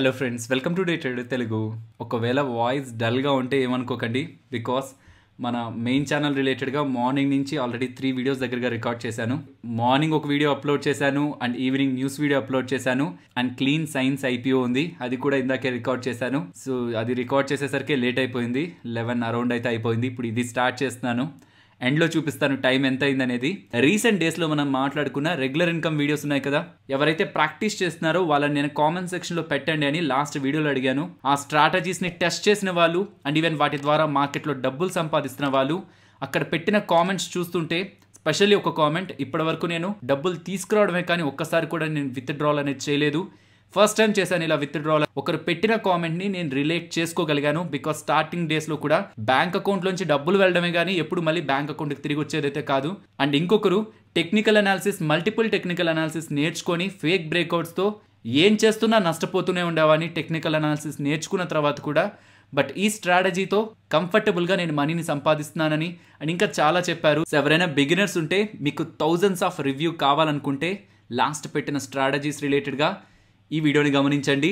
hello friends welcome to day trade Telugu ఒకవేళ voice డల్గా ఉంటే ఏమనుకోకండి బికాస్ మన మెయిన్ ఛానల్ రిలేటెడ్గా మార్నింగ్ నుంచి ఆల్రెడీ త్రీ వీడియోస్ దగ్గరగా రికార్డ్ చేశాను మార్నింగ్ ఒక వీడియో అప్లోడ్ చేశాను and evening news video upload చేశాను అండ్ క్లీన్ సైన్స్ ఐపీఓ ఉంది అది కూడా ఇందాకే రికార్డ్ చేశాను సో అది రికార్డ్ చేసేసరికి లేట్ అయిపోయింది లెవెన్ అరౌండ్ అయితే అయిపోయింది ఇప్పుడు ఇది స్టార్ట్ చేస్తున్నాను ఎండ్లో చూపిస్తాను టైం ఎంత అయిందనేది రీసెంట్ డేస్లో మనం మాట్లాడుకున్న రెగ్యులర్ ఇన్కమ్ వీడియోస్ ఉన్నాయి కదా ఎవరైతే ప్రాక్టీస్ చేస్తున్నారో వాళ్ళని నేను కామెంట్ సెక్షన్లో పెట్టండి అని లాస్ట్ వీడియోలో అడిగాను ఆ స్ట్రాటజీస్ని టెస్ట్ చేసిన వాళ్ళు అండ్ ఈవెన్ వాటి ద్వారా మార్కెట్లో డబ్బులు సంపాదిస్తున్న వాళ్ళు అక్కడ పెట్టిన కామెంట్స్ చూస్తుంటే స్పెషల్లీ ఒక కామెంట్ ఇప్పటి వరకు నేను డబ్బులు తీసుకురావడమే కానీ ఒక్కసారి కూడా నేను విత్డ్రాల్ అనేది చేయలేదు ఫస్ట్ టైం చేశాను ఇలా విత్డ్రాల్ ఒకరు పెట్టిన కామెంట్ని నేను రిలేట్ చేసుకోగలిగాను బికాస్ స్టార్టింగ్ డేస్లో కూడా బ్యాంక్ అకౌంట్లోంచి డబ్బులు వెళ్ళడమే కానీ ఎప్పుడు మళ్ళీ బ్యాంక్ అకౌంట్కి తిరిగి వచ్చేదైతే కాదు అండ్ ఇంకొకరు technical analysis multiple technical analysis నేర్చుకొని ఫేక్ తో ఏం చేస్తున్నా నష్టపోతూనే ఉండేవాని టెక్నికల్ అనాలిసిస్ నేర్చుకున్న తర్వాత కూడా బట్ ఈ స్ట్రాటజీతో కంఫర్టబుల్గా నేను మనీని సంపాదిస్తున్నానని అండ్ ఇంకా చాలా చెప్పారు ఎవరైనా బిగినర్స్ ఉంటే మీకు థౌజండ్స్ ఆఫ్ రివ్యూ కావాలనుకుంటే లాస్ట్ పెట్టిన స్ట్రాటజీస్ రిలేటెడ్గా ఈ వీడియోని గమనించండి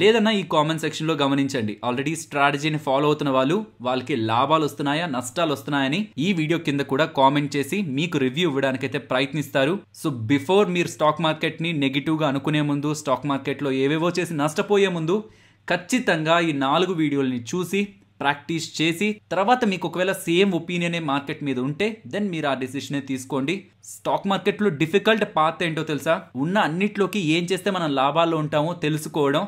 లేదన్నా ఈ కామెంట్ సెక్షన్లో గమనించండి ఆల్రెడీ స్ట్రాటజీని ఫాలో అవుతున్న వాళ్ళు వాళ్ళకి లాభాలు వస్తున్నాయా నష్టాలు వస్తున్నాయని ఈ వీడియో కింద కూడా కామెంట్ చేసి మీకు రివ్యూ ఇవ్వడానికైతే ప్రయత్నిస్తారు సో బిఫోర్ మీరు స్టాక్ మార్కెట్ని నెగిటివ్గా అనుకునే ముందు స్టాక్ మార్కెట్లో ఏవేవో చేసి నష్టపోయే ముందు ఖచ్చితంగా ఈ నాలుగు వీడియోల్ని చూసి ప్రాక్టీస్ చేసి తర్వాత మీకు ఒకవేళ సేమ్ ఒపీనియనే మార్కెట్ మీద ఉంటే దెన్ మీరు ఆ డిసిషనే తీసుకోండి స్టాక్ మార్కెట్లో డిఫికల్ట్ పాత్ ఏంటో తెలుసా ఉన్న అన్నిట్లోకి ఏం చేస్తే మనం లాభాల్లో ఉంటామో తెలుసుకోవడం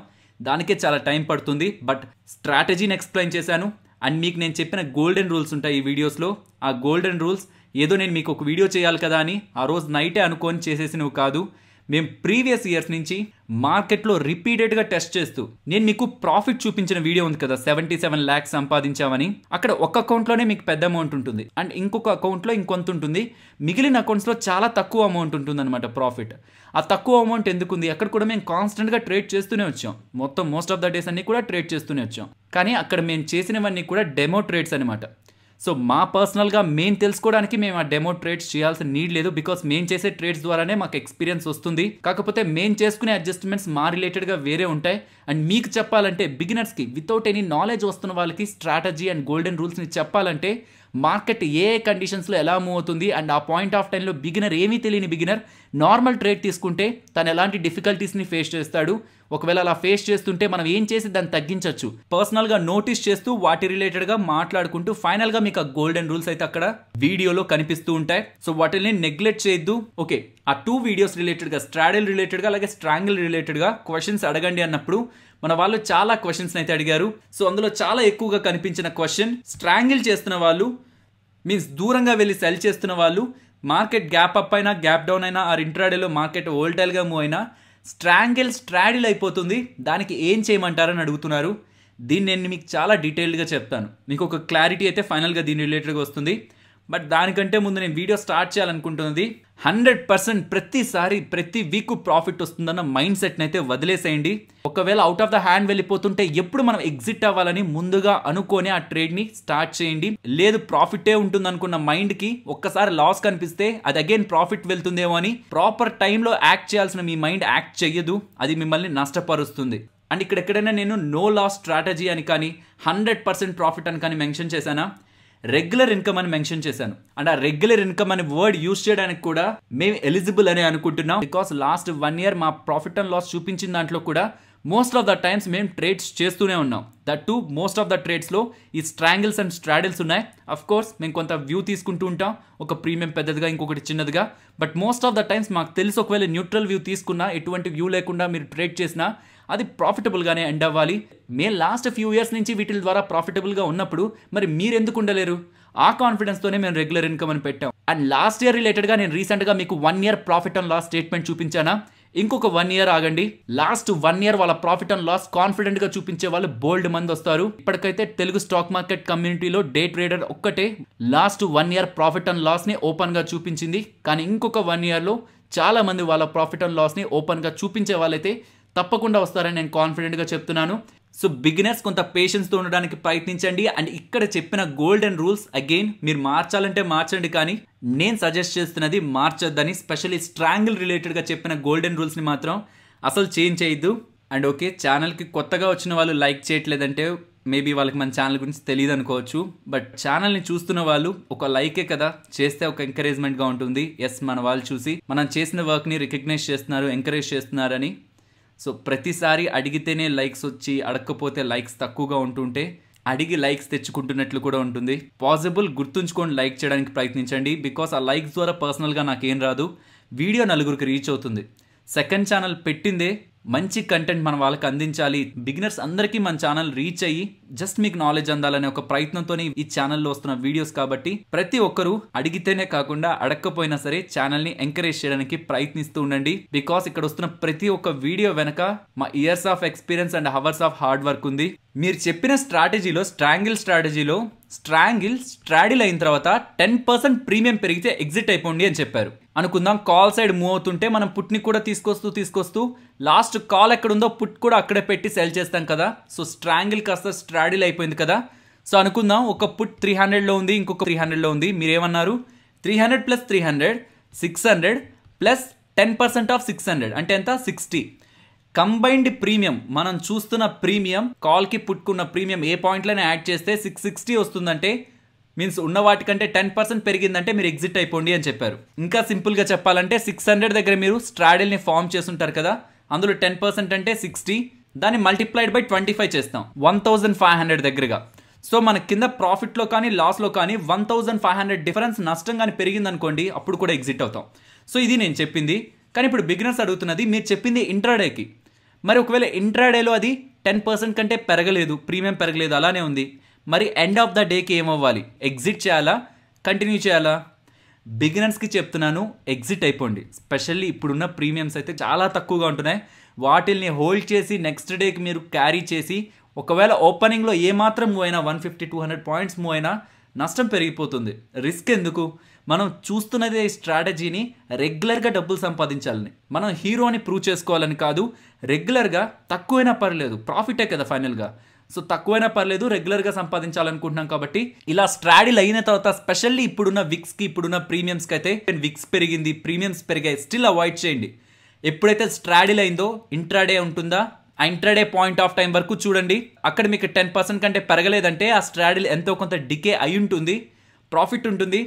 దానికే చాలా టైం పడుతుంది బట్ స్ట్రాటజీని ఎక్స్ప్లెయిన్ చేశాను అండ్ మీకు నేను చెప్పిన గోల్డెన్ రూల్స్ ఉంటాయి ఈ వీడియోస్లో ఆ గోల్డెన్ రూల్స్ ఏదో నేను మీకు ఒక వీడియో చేయాలి కదా అని ఆ రోజు నైటే అనుకొని చేసేసినవి కాదు మేము ప్రీవియస్ ఇయర్స్ నుంచి మార్కెట్లో రిపీటెడ్గా టెస్ట్ చేస్తూ నేను మీకు ప్రాఫిట్ చూపించిన వీడియో ఉంది కదా సెవెంటీ సెవెన్ ల్యాక్స్ సంపాదించామని అక్కడ ఒక అకౌంట్లోనే మీకు పెద్ద అమౌంట్ ఉంటుంది అండ్ ఇంకొక అకౌంట్లో ఇంకొంత ఉంటుంది మిగిలిన అకౌంట్స్లో చాలా తక్కువ అమౌంట్ ఉంటుంది అనమాట ప్రాఫిట్ ఆ తక్కువ అమౌంట్ ఎందుకు ఉంది అక్కడ కూడా మేము కాన్స్టెంట్గా ట్రేడ్ చేస్తూనే వచ్చాం మొత్తం మోస్ట్ ఆఫ్ ద డేస్ అన్నీ కూడా ట్రేడ్ చేస్తూనే వచ్చాం కానీ అక్కడ మేము చేసినవన్నీ కూడా డెమో ట్రేడ్స్ అనమాట సో మా పర్సనల్గా మేము తెలుసుకోవడానికి మేము ఆ డెమో ట్రేడ్స్ చేయాల్సిన నీడ్ లేదు బికాస్ మేము చేసే ట్రేడ్స్ ద్వారానే మాకు ఎక్స్పీరియన్స్ వస్తుంది కాకపోతే మేము చేసుకునే అడ్జస్ట్మెంట్స్ మా రిలేటెడ్గా వేరే ఉంటాయి అండ్ మీకు చెప్పాలంటే బిగినర్స్కి వితౌట్ ఎనీ నాలెడ్జ్ వస్తున్న వాళ్ళకి స్ట్రాటజీ అండ్ గోల్డెన్ రూల్స్ని చెప్పాలంటే మార్కెట్ ఏ కండిషన్స్లో ఎలా మూవ్ అవుతుంది అండ్ ఆ పాయింట్ ఆఫ్ టైంలో బిగినర్ ఏమీ తెలియని బిగినర్ నార్మల్ ట్రేడ్ తీసుకుంటే తను ఎలాంటి డిఫికల్టీస్ని ఫేస్ చేస్తాడు ఒకవేళ అలా ఫేస్ చేస్తుంటే మనం ఏం చేసి దాన్ని తగ్గించవచ్చు పర్సనల్గా నోటీస్ చేస్తూ వాటి రిలేటెడ్గా మాట్లాడుకుంటూ ఫైనల్గా మీకు ఆ గోల్డెన్ రూల్స్ అయితే అక్కడ వీడియోలో కనిపిస్తూ ఉంటాయి సో వాటిని నెగ్లెక్ట్ చేయొద్దు ఓకే ఆ టూ వీడియోస్ రిలేటెడ్గా స్ట్రాడెల్ రిలేటెడ్గా అలాగే స్ట్రాంగిల్ రిలేటెడ్గా క్వశ్చన్స్ అడగండి అన్నప్పుడు మన వాళ్ళు చాలా క్వశ్చన్స్ అయితే అడిగారు సో అందులో చాలా ఎక్కువగా కనిపించిన క్వశ్చన్ స్ట్రాంగిల్ చేస్తున్న వాళ్ళు మీన్స్ దూరంగా వెళ్ళి సెల్ చేస్తున్న వాళ్ళు మార్కెట్ గ్యాప్ అప్ అయినా గ్యాప్ డౌన్ అయినా ఆ ఇంట్రాడేలో మార్కెట్ ఓల్టైల్గా మూవ్ అయినా స్ట్రాంగిల్ స్ట్రాడిల్ అయిపోతుంది దానికి ఏం చేయమంటారని అడుగుతున్నారు దీన్ని నేను మీకు చాలా డీటెయిల్డ్గా చెప్తాను మీకు ఒక క్లారిటీ అయితే ఫైనల్గా దీని రిలేటెడ్గా వస్తుంది బట్ దానికంటే ముందు నేను వీడియో స్టార్ట్ చేయాలనుకుంటున్నది హండ్రెడ్ పర్సెంట్ ప్రతిసారి ప్రతి వీక్ ప్రాఫిట్ వస్తుందన్న మైండ్ సెట్ని అయితే వదిలేసేయండి ఒకవేళ అవుట్ ఆఫ్ ద హ్యాండ్ వెళ్ళిపోతుంటే ఎప్పుడు మనం ఎగ్జిట్ అవ్వాలని ముందుగా అనుకొని ఆ ట్రేడ్ని స్టార్ట్ చేయండి లేదు ప్రాఫిటే ఉంటుంది అనుకున్న మైండ్కి ఒక్కసారి లాస్ కనిపిస్తే అది అగైన్ ప్రాఫిట్ వెళ్తుందేమో అని ప్రాపర్ టైంలో యాక్ట్ చేయాల్సిన మీ మైండ్ యాక్ట్ చేయదు అది మిమ్మల్ని నష్టపరుస్తుంది అండ్ ఇక్కడ ఎక్కడైనా నేను నో లాస్ స్ట్రాటజీ అని కానీ హండ్రెడ్ పర్సెంట్ ప్రాఫిట్ అని కానీ మెన్షన్ చేశానా రెగ్యులర్ ఇన్కమ్ అని మెన్షన్ చేశాను అండ్ ఆ రెగ్యులర్ ఇన్కమ్ అనే వర్డ్ యూజ్ చేయడానికి కూడా మేము ఎలిజిబుల్ అని అనుకుంటున్నాం బికాస్ లాస్ట్ వన్ ఇయర్ మా ప్రాఫిట్ అండ్ లాస్ చూపించిన దాంట్లో కూడా మోస్ట్ ఆఫ్ ద టైమ్స్ మేము ట్రేడ్స్ చేస్తూనే ఉన్నాం that too most of the ట్రేడ్స్లో ఈ స్ట్రాంగిల్స్ అండ్ స్ట్రాడిల్స్ ఉన్నాయి అఫ్ కోర్స్ మేము కొంత వ్యూ తీసుకుంటూ ఉంటాం ఒక ప్రీమియం పెద్దదిగా ఇంకొకటి చిన్నదిగా but most of the times మాకు తెలిసి ఒకవేళ న్యూట్రల్ వ్యూ తీసుకున్నా ఎటువంటి వ్యూ లేకుండా మీరు ట్రేడ్ చేసినా అది ప్రాఫిటబుల్గానే ఎండ్ అవ్వాలి మేము లాస్ట్ ఫ్యూ ఇయర్స్ నుంచి వీటి ద్వారా ప్రాఫిటబుల్గా ఉన్నప్పుడు మరి మీరెందుకు ఉండలేరు ఆ కాన్ఫిడెన్స్తోనే మేము రెగ్యులర్ ఇన్కమ్ అని పెట్టాం అండ్ లాస్ట్ ఇయర్ రిలేటెడ్గా నేను రీసెంట్గా మీకు one year profit and loss statement చూపించానా ఇంకొక వన్ ఇయర్ ఆగండి లాస్ట్ వన్ ఇయర్ వాళ్ళ ప్రాఫిట్ అండ్ లాస్ కాన్ఫిడెంట్ గా చూపించే వాళ్ళు బోల్డ్ మంది వస్తారు ఇప్పటికైతే తెలుగు స్టాక్ మార్కెట్ కమ్యూనిటీలో డే ట్రేడర్ ఒక్కటే last one year profit and loss ని ఓపెన్ గా చూపించింది కానీ ఇంకొక వన్ ఇయర్ లో చాలా మంది వాళ్ళ ప్రాఫిట్ అండ్ లాస్ ని ఓపెన్ గా చూపించే వాళ్ళైతే తప్పకుండా వస్తారని నేను కాన్ఫిడెంట్గా చెప్తున్నాను సో బిగినర్స్ కొంత పేషెన్స్తో ఉండడానికి ప్రయత్నించండి అండ్ ఇక్కడ చెప్పిన గోల్డెన్ రూల్స్ అగైన్ మీరు మార్చాలంటే మార్చండి కానీ నేను సజెస్ట్ చేస్తున్నది మార్చొద్దని స్పెషల్లీ స్ట్రాంగిల్ రిలేటెడ్గా చెప్పిన గోల్డెన్ రూల్స్ని మాత్రం అసలు చేంజ్ చేయొద్దు అండ్ ఓకే ఛానల్కి కొత్తగా వచ్చిన వాళ్ళు లైక్ చేయట్లేదంటే మేబీ వాళ్ళకి మన ఛానల్ గురించి తెలియదు అనుకోవచ్చు బట్ ఛానల్ని చూస్తున్న వాళ్ళు ఒక లైకే కదా చేస్తే ఒక ఎంకరేజ్మెంట్గా ఉంటుంది ఎస్ మన వాళ్ళు చూసి మనం చేసిన వర్క్ని రికగ్నైజ్ చేస్తున్నారు ఎంకరేజ్ చేస్తున్నారని సో ప్రతిసారి అడిగితేనే లైక్స్ వచ్చి అడగకపోతే లైక్స్ తక్కువగా ఉంటుంటే అడిగి లైక్స్ తెచ్చుకుంటున్నట్లు కూడా ఉంటుంది పాసిబుల్ గుర్తుంచుకొని లైక్ చేయడానికి ప్రయత్నించండి బికాస్ ఆ లైక్స్ ద్వారా పర్సనల్గా నాకేం రాదు వీడియో నలుగురికి రీచ్ అవుతుంది సెకండ్ ఛానల్ పెట్టిందే మంచి కంటెంట్ మన వాళ్ళకి అందించాలి బిగినర్స్ అందరికీ మన ఛానల్ రీచ్ అయ్యి జస్ట్ మీకు నాలెడ్జ్ అందాలనే ఒక ప్రయత్నంతో ఈ ఛానల్లో వస్తున్న వీడియోస్ కాబట్టి ప్రతి ఒక్కరూ అడిగితేనే కాకుండా అడగకపోయినా సరే ఛానల్ని ఎంకరేజ్ చేయడానికి ప్రయత్నిస్తూ ఉండండి బికాస్ ఇక్కడ వస్తున్న ప్రతి ఒక్క వీడియో వెనక మా years of experience and hours of hard work ఉంది మీరు చెప్పిన స్ట్రాటజీలో స్ట్రాంగిల్ స్ట్రాటజీలో స్ట్రాంగిల్ స్ట్రాడిల్ అయిన తర్వాత టెన్ పర్సెంట్ ప్రీమియం పెరిగితే ఎగ్జిట్ అయిపోండి అని చెప్పారు అనుకుందాం కాల్ సైడ్ మూవ్ అవుతుంటే మనం పుట్ని కూడా తీసుకొస్తూ తీసుకొస్తూ లాస్ట్ కాల్ ఎక్కడుందో పుట్ కూడా అక్కడే పెట్టి సెల్ చేస్తాం కదా సో స్ట్రాంగిల్ కాస్త స్ట్రాడిల్ అయిపోయింది కదా సో అనుకుందాం ఒక పుట్ త్రీ హండ్రెడ్లో ఉంది ఇంకొక త్రీ హండ్రెడ్లో ఉంది మీరేమన్నారు three hundred plus three hundred six hundred plus ten percent of six hundred అంటే ఎంత సిక్స్టీ కంబైన్డ్ ప్రీమియం మనం చూస్తున్న ప్రీమియం కాల్కి పుట్టుకున్న ప్రీమియం ఏ పాయింట్లోనే యాడ్ చేస్తే సిక్స్ సిక్స్టీ వస్తుందంటే మీన్స్ ఉన్న వాటికంటే టెన్ పర్సెంట్ పెరిగిందంటే మీరు ఎగ్జిట్ అయిపోండి అని చెప్పారు ఇంకా సింపుల్గా చెప్పాలంటే సిక్స్ హండ్రెడ్ దగ్గర మీరు స్ట్రాడిల్ని ఫామ్ చేస్తుంటారు కదా అందులో టెన్ పర్సెంట్ అంటే సిక్స్టీ దాన్ని మల్టిప్లైడ్ బై ట్వంటీ ఫైవ్ చేస్తాం వన్ థౌజండ్ ఫైవ్ హండ్రెడ్ దగ్గరగా సో మన కింద ప్రాఫిట్లో కానీ లాస్లో కానీ one thousand five hundred difference నష్టం కానీ పెరిగిందనుకోండి అప్పుడు కూడా ఎగ్జిట్ అవుతాం సో ఇది నేను చెప్పింది కానీ ఇప్పుడు బిగినర్స్ అడుగుతున్నది మీరు చెప్పింది ఇంట్రాడేకి మరి ఒకవేళ ఇంట్రాడేలో అది టెన్ పర్సెంట్ కంటే పెరగలేదు ప్రీమియం పెరగలేదు అలానే ఉంది మరి ఎండ్ ఆఫ్ ద డేకి ఏమవ్వాలి ఎగ్జిట్ చేయాలా కంటిన్యూ చేయాలా బిగినర్స్కి చెప్తున్నాను ఎగ్జిట్ అయిపోండి స్పెషల్లీ ఇప్పుడున్న ప్రీమియమ్స్ అయితే చాలా తక్కువగా ఉంటున్నాయి వాటిల్ని హోల్డ్ చేసి నెక్స్ట్ డేకి మీరు క్యారీ చేసి ఒకవేళ ఓపెనింగ్లో ఏమాత్రం మూవ్ అయినా one fifty two hundred points move అయినా నష్టం పెరిగిపోతుంది రిస్క్ ఎందుకు మనం చూస్తున్నది స్ట్రాటజీని రెగ్యులర్గా డబ్బులు సంపాదించాలని మనం హీరోని ప్రూవ్ చేసుకోవాలని కాదు రెగ్యులర్గా తక్కువైనా పర్లేదు ప్రాఫిటే కదా ఫైనల్గా సో తక్కువైనా పర్లేదు రెగ్యులర్గా సంపాదించాలనుకుంటున్నాం కాబట్టి ఇలా స్ట్రాడిల్ అయిన తర్వాత స్పెషల్లీ ఇప్పుడున్న విక్స్కి ఇప్పుడున్న ప్రీమియమ్స్కి అయితే విక్స్ పెరిగింది ప్రీమియమ్స్ పెరిగాయి స్టిల్ అవాయిడ్ చేయండి ఎప్పుడైతే స్ట్రాడిల్ అయిందో ఇంట్రాడే ఉంటుందా ఆ ఇంట్రాడే పాయింట్ ఆఫ్ టైం వరకు చూడండి అక్కడ మీకు టెన్ పర్సెంట్ కంటే పెరగలేదంటే ఆ స్ట్రాడిల్ ఎంతో కొంత డికే అయి ఉంటుంది ప్రాఫిట్ ఉంటుంది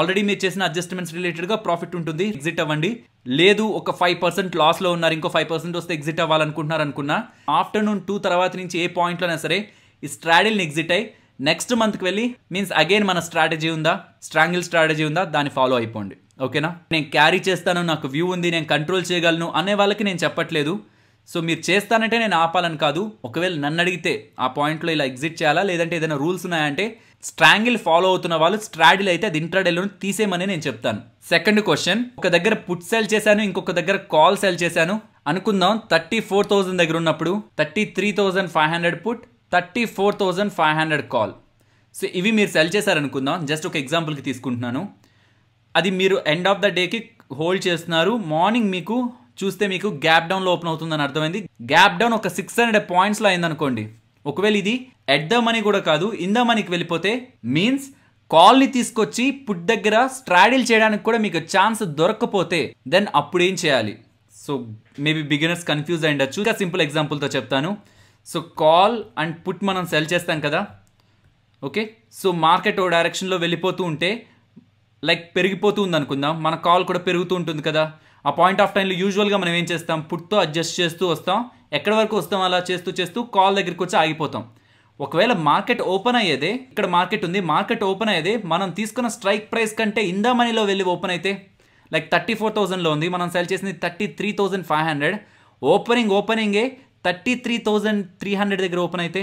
ఆల్రెడీ మీరు చేసిన అడ్జస్ట్మెంట్స్ రిలేటెడ్గా ప్రాఫిట్ ఉంటుంది ఎగ్జిట్ అవ్వండి లేదు ఒక ఫైవ్ పర్సెంట్ లాస్లో ఉన్నారు ఇంకో ఫైవ్ పర్సెంట్ వస్తే ఎగ్జిట్ అవ్వాలనుకుంటున్నారు అనుకున్నా ఆఫ్టర్నూన్ టూ తర్వాత నుంచి ఏ పాయింట్లోనే సరే ఈ స్ట్రాడిల్ని ఎగ్జిట్ అయ్యి నెక్స్ట్ మంత్కి వెళ్ళి మీన్స్ అగైన్ మన స్ట్రాటజీ ఉందా స్ట్రాంగిల్ స్ట్రాటజీ ఉందా దాన్ని ఫాలో అయిపోండి ఓకేనా నేను క్యారీ చేస్తాను నాకు వ్యూ ఉంది నేను కంట్రోల్ చేయగలను అనే వాళ్ళకి నేను చెప్పట్లేదు సో మీరు చేస్తానంటే నేను ఆపాలని కాదు ఒకవేళ నన్ను అడిగితే ఆ పాయింట్లో ఇలా ఎగ్జిట్ చేయాలా లేదంటే ఏదైనా రూల్స్ ఉన్నాయంటే స్ట్రాంగిల్ ఫాలో అవుతున్న వాళ్ళు స్ట్రాడిల్ అయితే అది ఇంట్రాడేలో తీసేయమని నేను చెప్తాను సెకండ్ క్వశ్చన్ ఒక దగ్గర పుట్ సెల్ చేశాను ఇంకొక దగ్గర కాల్ సెల్ చేశాను అనుకుందాం థర్టీ ఫోర్ థౌసండ్ దగ్గర ఉన్నప్పుడు thirty three thousand five hundred put thirty four thousand five hundred call so ఇవి మీరు సెల్ చేశారనుకుందాం జస్ట్ ఒక ఎగ్జాంపుల్కి తీసుకుంటున్నాను అది మీరు ఎండ్ ఆఫ్ ద డేకి హోల్డ్ చేస్తున్నారు మార్నింగ్ మీకు చూస్తే మీకు గ్యాప్ డౌన్లో ఓపెన్ అవుతుందని అర్థమైంది గ్యాప్ డౌన్ ఒక సిక్స్ హండ్రెడ్ పాయింట్స్లో అయిందనుకోండి ఒకవేళ ఇది ఎట్ ద మనీ కూడా కాదు ఇన్ ద మనీకి వెళ్ళిపోతే మీన్స్ కాల్ని తీసుకొచ్చి పుట్ దగ్గర స్ట్రాడిల్ చేయడానికి కూడా మీకు ఛాన్స్ దొరకపోతే దెన్ అప్పుడు ఏం చేయాలి సో మేబీ బిగినర్స్ కన్ఫ్యూజ్ అయి ఉండొచ్చు ఇంకా సింపుల్ ఎగ్జాంపుల్తో చెప్తాను సో కాల్ అండ్ పుట్ మనం సెల్ చేస్తాం కదా ఓకే సో మార్కెట్ ఓ డైరెక్షన్లో వెళ్ళిపోతూ ఉంటే లైక్ పెరిగిపోతూ ఉంది అనుకుందాం మన కాల్ కూడా పెరుగుతూ ఉంటుంది కదా ఆ పాయింట్ ఆఫ్ టైంలో యూజువల్గా మనం ఏం చేస్తాం పుట్తో అడ్జస్ట్ చేస్తూ వస్తాం ఎక్కడి వరకు వస్తాం అలా చేస్తూ చేస్తూ కాల్ దగ్గరికి వచ్చి ఆగిపోతాం ఒకవేళ మార్కెట్ ఓపెన్ అయ్యేదే ఇక్కడ మార్కెట్ ఉంది మార్కెట్ ఓపెన్ అయ్యేదే మనం తీసుకున్న స్ట్రైక్ ప్రైస్ కంటే ఇందా మనీలో వెళ్ళి ఓపెన్ అయితే లైక్ థర్టీ ఫోర్ థౌజండ్లో ఉంది మనం సెల్ చేసింది thirty three thousand five hundred opening ఓపెనింగే thirty three thousand three hundred దగ్గర ఓపెన్ అయితే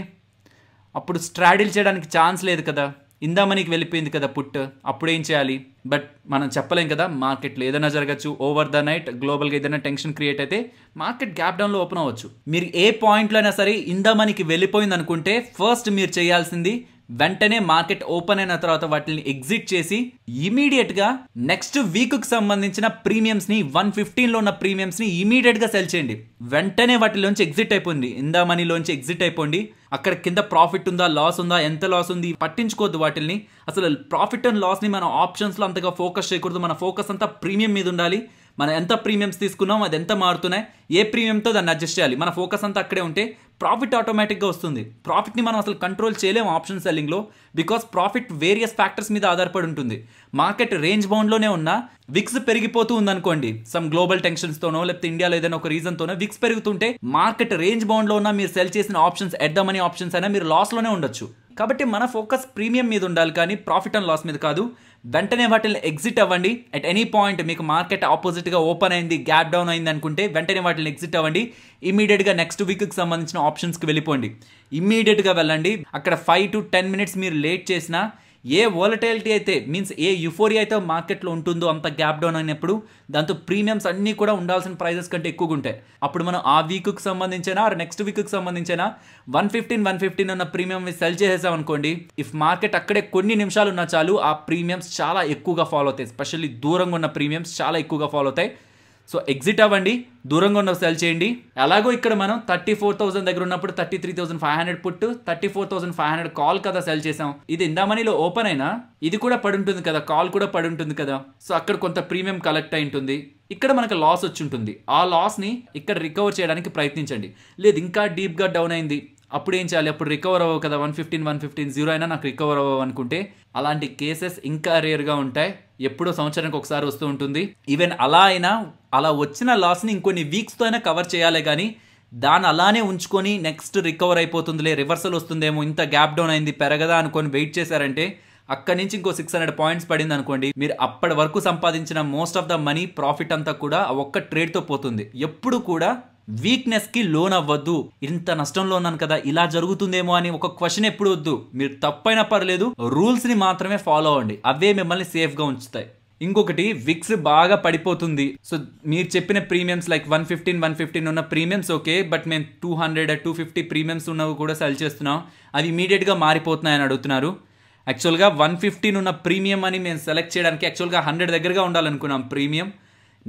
అప్పుడు స్ట్రాడిల్ చేయడానికి ఛాన్స్ లేదు కదా ఇందామనికి వెళ్ళిపోయింది కదా పుట్ అప్పుడు ఏం చేయాలి బట్ మనం చెప్పలేం కదా మార్కెట్లో ఏదైనా జరగచ్చు ఓవర్ ద నైట్ గ్లోబల్గా ఏదైనా టెన్షన్ క్రియేట్ అయితే మార్కెట్ గ్యాప్ డౌన్లో ఓపెన్ అవ్వచ్చు మీరు ఏ పాయింట్లో అయినా సరే ఇందామనికి వెళ్ళిపోయింది అనుకుంటే ఫస్ట్ మీరు చేయాల్సింది వెంటనే మార్కెట్ ఓపెన్ అయిన తర్వాత వాటిని ఎగ్జిట్ చేసి ఇమీడియట్ గా నెక్స్ట్ వీక్ కు సంబంధించిన ప్రీమియమ్స్ ని వన్ ఫిఫ్టీన్ లో ఉన్న ప్రీమియమ్స్ ని ఇమీడియట్ గా సెల్ చేయండి వెంటనే వాటిలోంచి ఎగ్జిట్ అయిపోయింది ఇందా మనీలోంచి ఎగ్జిట్ అయిపోండి అక్కడ కింద ప్రాఫిట్ ఉందా లాస్ ఉందా ఎంత లాస్ ఉంది పట్టించుకోవద్దు వాటిని అసలు ప్రాఫిట్ అండ్ లాస్ని ఆప్షన్స్ ఆప్షన్స్లో అంతగా ఫోకస్ చేయకూడదు మన ఫోకస్ అంతా ప్రీమియం మీద ఉండాలి మనం ఎంత ప్రీమియమ్స్ తీసుకున్నాం అది ఎంత మారుతున్నాయి ఏ ప్రీమియంతో దాన్ని అడ్జస్ట్ చేయాలి మన ఫోకస్ అంతా అక్కడే ఉంటే ప్రాఫిట్ ఆటోమేటిక్గా వస్తుంది ప్రాఫిట్ని మనం అసలు కంట్రోల్ చేయలేము ఆప్షన్ సెల్లింగ్లో బికాస్ ప్రాఫిట్ వేరియస్ ఫ్యాక్టర్స్ మీద ఆధారపడి ఉంటుంది మార్కెట్ రేంజ్ బౌండ్లోనే ఉన్న విక్స్ పెరిగిపోతూ ఉందనుకోండి సమ్ గ్లోబల్ టెన్షన్స్తోనో లేకపోతే ఇండియాలో ఏదైనా ఒక రీజన్తోనో విక్స్ పెరుగుతుంటే మార్కెట్ రేంజ్ బౌండ్లో ఉన్న మీరు సెల్ చేసిన ఆప్షన్స్ ఎడ్దామని ఆప్షన్స్ అయినా మీరు లాస్లోనే ఉండొచ్చు కాబట్టి మన ఫోకస్ ప్రీమియం మీద ఉండాలి కానీ ప్రాఫిట్ అండ్ లాస్ మీద కాదు వెంటనే వాటిని ఎగ్జిట్ అవ్వండి అట్ ఎనీ పాయింట్ మీకు మార్కెట్ ఆపోజిట్గా ఓపెన్ అయింది గ్యాప్ డౌన్ అయింది అనుకుంటే వెంటనే వాటిని ఎగ్జిట్ అవ్వండి ఇమీడియట్గా నెక్స్ట్ వీక్కి సంబంధించిన ఆప్షన్స్కి వెళ్ళిపోండి ఇమీడియట్గా వెళ్ళండి అక్కడ ఫైవ్ టు టెన్ మినిట్స్ మీరు లేట్ చేసినా ఏ వాలటైలిటీ అయితే మీన్స్ ఏ యుఫోరియా అయితే మార్కెట్లో ఉంటుందో అంత గ్యాప్ డౌన్ అయినప్పుడు దాంతో ప్రీమియమ్స్ అన్నీ కూడా ఉండాల్సిన ప్రైజెస్ కంటే ఎక్కువగా ఉంటాయి అప్పుడు మనం ఆ వీక్కి సంబంధించినా ఆర్ నెక్స్ట్ వీక్కి సంబంధించినా వన్ ఫిఫ్టీన్ వన్ ఫిఫ్టీన్ అన్న ప్రీమియం సెల్ చేసేసాం అనుకోండి ఇఫ్ మార్కెట్ అక్కడే కొన్ని నిమిషాలు ఉన్నా చాలు ఆ ప్రీమియమ్స్ చాలా ఎక్కువగా ఫాలో అవుతాయి స్పెషల్లీ దూరంగా ఉన్న ప్రీమియమ్స్ చాలా ఎక్కువగా ఫాలో అవుతాయి సో ఎగ్జిట్ అవ్వండి దూరంగా ఉన్న సెల్ చేయండి అలాగో ఇక్కడ మనం థర్టీ ఫోర్ థౌసండ్ దగ్గర ఉన్నప్పుడు thirty three thousand five hundred put thirty four thousand five hundred call కదా సెల్ చేసాం ఇది ఇందామనీలో ఓపెన్ అయినా ఇది కూడా పడి ఉంటుంది కదా కాల్ కూడా పడి ఉంటుంది కదా సో అక్కడ కొంత ప్రీమియం కలెక్ట్ అయి ఉంటుంది ఇక్కడ మనకు లాస్ వచ్చి ఉంటుంది ఆ లాస్ని ఇక్కడ రికవర్ చేయడానికి ప్రయత్నించండి లేదు ఇంకా డీప్గా డౌన్ అయింది అప్పుడు ఏం చేయాలి అప్పుడు రికవర్ అవ్వవు కదా one fifteen one fifteen zero అయినా నాకు రికవర్ అవ్వవు అనుకుంటే అలాంటి కేసెస్ ఇంకా రేర్గా ఉంటాయి ఎప్పుడో సంవత్సరానికి ఒకసారి వస్తూ ఉంటుంది ఈవెన్ అలా అయినా అలా వచ్చిన లాస్ని ఇంకొన్ని వీక్స్తో అయినా కవర్ చేయాలి కానీ దాన్ని అలానే ఉంచుకొని నెక్స్ట్ రికవర్ అయిపోతుందిలే రివర్సల్ వస్తుందేమో ఇంత గ్యాప్ డౌన్ అయింది పెరగదా అనుకొని వెయిట్ చేశారంటే అక్కడి నుంచి ఇంకో సిక్స్ హండ్రెడ్ పాయింట్స్ పడింది అనుకోండి మీరు అప్పటి వరకు సంపాదించిన most of the money profit అంతా కూడా ఒక్క ట్రేడ్తో పోతుంది ఎప్పుడు కూడా వీక్నెస్కి లోన్ అవ్వద్దు ఇంత నష్టంలో ఉన్నాను కదా ఇలా జరుగుతుందేమో అని ఒక క్వశ్చన్ ఎప్పుడు వద్దు మీరు తప్పైనా పర్లేదు రూల్స్ని మాత్రమే ఫాలో అవ్వండి అవే మిమ్మల్ని సేఫ్గా ఉంచుతాయి ఇంకొకటి విక్స్ బాగా పడిపోతుంది సో మీరు చెప్పిన premiums like one fifteen one fifteen ఉన్న ప్రీమియమ్స్ ఓకే బట్ మేము two hundred two fifty premiums ఉన్నవి కూడా సెల్ చేస్తున్నాం అవి ఇమీడియట్గా మారిపోతున్నాయని అడుగుతున్నారు యాక్చువల్గా వన్ ఫిఫ్టీన్ ఉన్న ప్రీమియం అని మేము సెలెక్ట్ చేయడానికి యాక్చువల్గా హండ్రెడ్ దగ్గరగా ఉండాలనుకున్నాం ప్రీమియం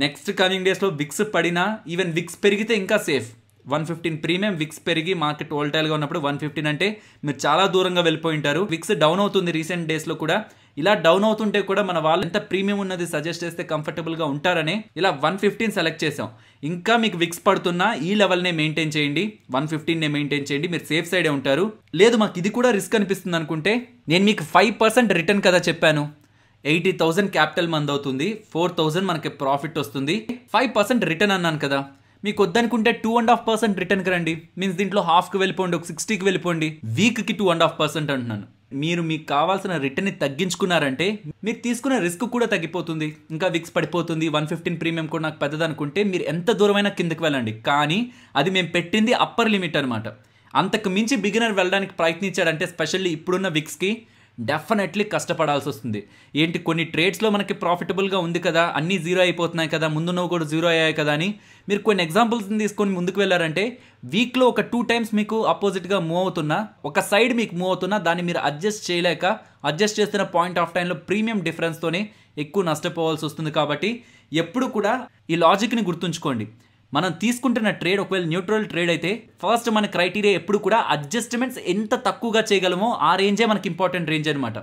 నెక్స్ట్ కమింగ్ డేస్లో విక్స్ పడినా ఈవెన్ విక్స్ పెరిగితే ఇంకా safe one fifteen premium VIX పెరిగి మార్కెట్ ఓల్టైల్గా ఉన్నప్పుడు వన్ ఫిఫ్టీన్ అంటే మీరు చాలా దూరంగా వెళ్ళిపోయి ఉంటారు విక్స్ డౌన్ అవుతుంది రీసెంట్ డేస్లో కూడా ఇలా డౌన్ అవుతుంటే కూడా మన వాళ్ళు ఎంత ప్రీమియం ఉన్నది సజెస్ట్ చేస్తే కంఫర్టబుల్గా ఉంటారని ఇలా వన్ ఫిఫ్టీన్ సెలెక్ట్ చేసాం ఇంకా మీకు విక్స్ పడుతున్నా ఈ లెవెల్నే మెయింటైన్ చేయండి వన్ ఫిఫ్టీన్నే మెయింటైన్ చేయండి మీరు సేఫ్ సైడే ఉంటారు లేదు మాకు ఇది కూడా రిస్క్ అనిపిస్తుంది అనుకుంటే నేను మీకు ఫైవ్ పర్సెంట్ రిటర్న్ కదా చెప్పాను ఎయిటీ థౌసండ్ క్యాపిటల్ మంద్ అవుతుంది ఫోర్ థౌసండ్ మనకి ప్రాఫిట్ వస్తుంది ఫైవ్ పర్సెంట్ రిటర్న్ అన్నాను కదా మీకు వద్దనుకుంటే two and half percent return కరండి మీన్స్ దీంట్లో హాఫ్కి వెళ్ళిపోండి ఒక సిక్స్టీకి వెళ్ళిపోండి వీక్కి టూ అండ్ హాఫ్ పర్సెంట్ అంటున్నాను మీరు మీకు కావాల్సిన రిటర్న్ని తగ్గించుకున్నారంటే మీరు తీసుకున్న రిస్క్ కూడా తగ్గిపోతుంది ఇంకా విక్స్ పడిపోతుంది వన్ ఫిఫ్టీన్ ప్రీమియం కూడా నాకు పెద్దదనుకుంటే మీరు ఎంత దూరమైనా కిందకి వెళ్ళండి కానీ అది మేము పెట్టింది అప్పర్ లిమిట్ అనమాట అంతకు మించి బిగినర్ వెళ్ళడానికి ప్రయత్నించాడంటే స్పెషల్లీ ఇప్పుడున్న విక్స్కి డెఫినెట్లీ కష్టపడాల్సి వస్తుంది ఏంటి కొన్ని ట్రేడ్స్లో మనకి ప్రాఫిటబుల్గా ఉంది కదా అన్నీ జీరో అయిపోతున్నాయి కదా ముందు నువ్వు కూడా జీరో అయ్యాయి కదా అని మీరు కొన్ని ఎగ్జాంపుల్స్ తీసుకొని ముందుకు వెళ్ళారంటే వీక్లో ఒక టూ టైమ్స్ మీకు అపోజిట్గా మూవ్ అవుతున్నా ఒక సైడ్ మీకు మూవ్ అవుతున్నా దాన్ని మీరు అడ్జస్ట్ చేయలేక అడ్జస్ట్ చేస్తున్న పాయింట్ ఆఫ్ టైంలో ప్రీమియం డిఫరెన్స్తోనే ఎక్కువ నష్టపోవాల్సి వస్తుంది కాబట్టి ఎప్పుడు కూడా ఈ లాజిక్ని గుర్తుంచుకోండి మనం తీసుకుంటున్న ట్రేడ్ ఒకవేళ న్యూట్రల్ ట్రేడ్ అయితే ఫస్ట్ మన క్రైటీరియా ఎప్పుడు కూడా అడ్జస్ట్మెంట్స్ ఎంత తక్కువగా చేయగలమో ఆ రేంజే మనకి ఇంపార్టెంట్ రేంజ్ అనమాట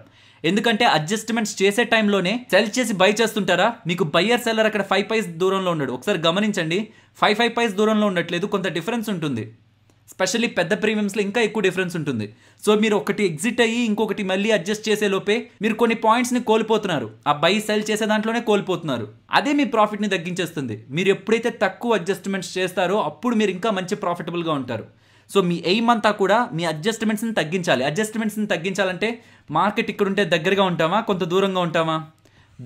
ఎందుకంటే అడ్జస్ట్మెంట్స్ చేసే టైంలోనే సెల్ చేసి బై చేస్తుంటారా మీకు బయ్యర్ సెల్లర్ అక్కడ ఫైవ్ పైస్ దూరంలో ఉన్నాడు ఒకసారి గమనించండి ఫైవ్ ఫైవ్ పైస్ దూరంలో ఉండట్లేదు కొంత డిఫరెన్స్ ఉంటుంది స్పెషల్లీ పెద్ద ప్రీమియంస్లో ఇంకా ఎక్కువ డిఫరెన్స్ ఉంటుంది సో మీరు ఒకటి ఎగ్జిట్ అయ్యి ఇంకొకటి మళ్ళీ అడ్జస్ట్ చేసే లోపే మీరు కొన్ని పాయింట్స్ని కోల్పోతున్నారు ఆ బై సెల్ చేసే దాంట్లోనే కోల్పోతున్నారు అదే మీ ప్రాఫిట్ని తగ్గించేస్తుంది మీరు ఎప్పుడైతే తక్కువ అడ్జస్ట్మెంట్స్ చేస్తారో అప్పుడు మీరు ఇంకా మంచి ప్రాఫిటబుల్గా ఉంటారు సో మీ ఎయిమ్ అంతా కూడా మీ అడ్జస్ట్మెంట్స్ని తగ్గించాలి అడ్జస్ట్మెంట్స్ని తగ్గించాలంటే మార్కెట్ ఇక్కడుంటే దగ్గరగా ఉంటామా కొంత దూరంగా ఉంటామా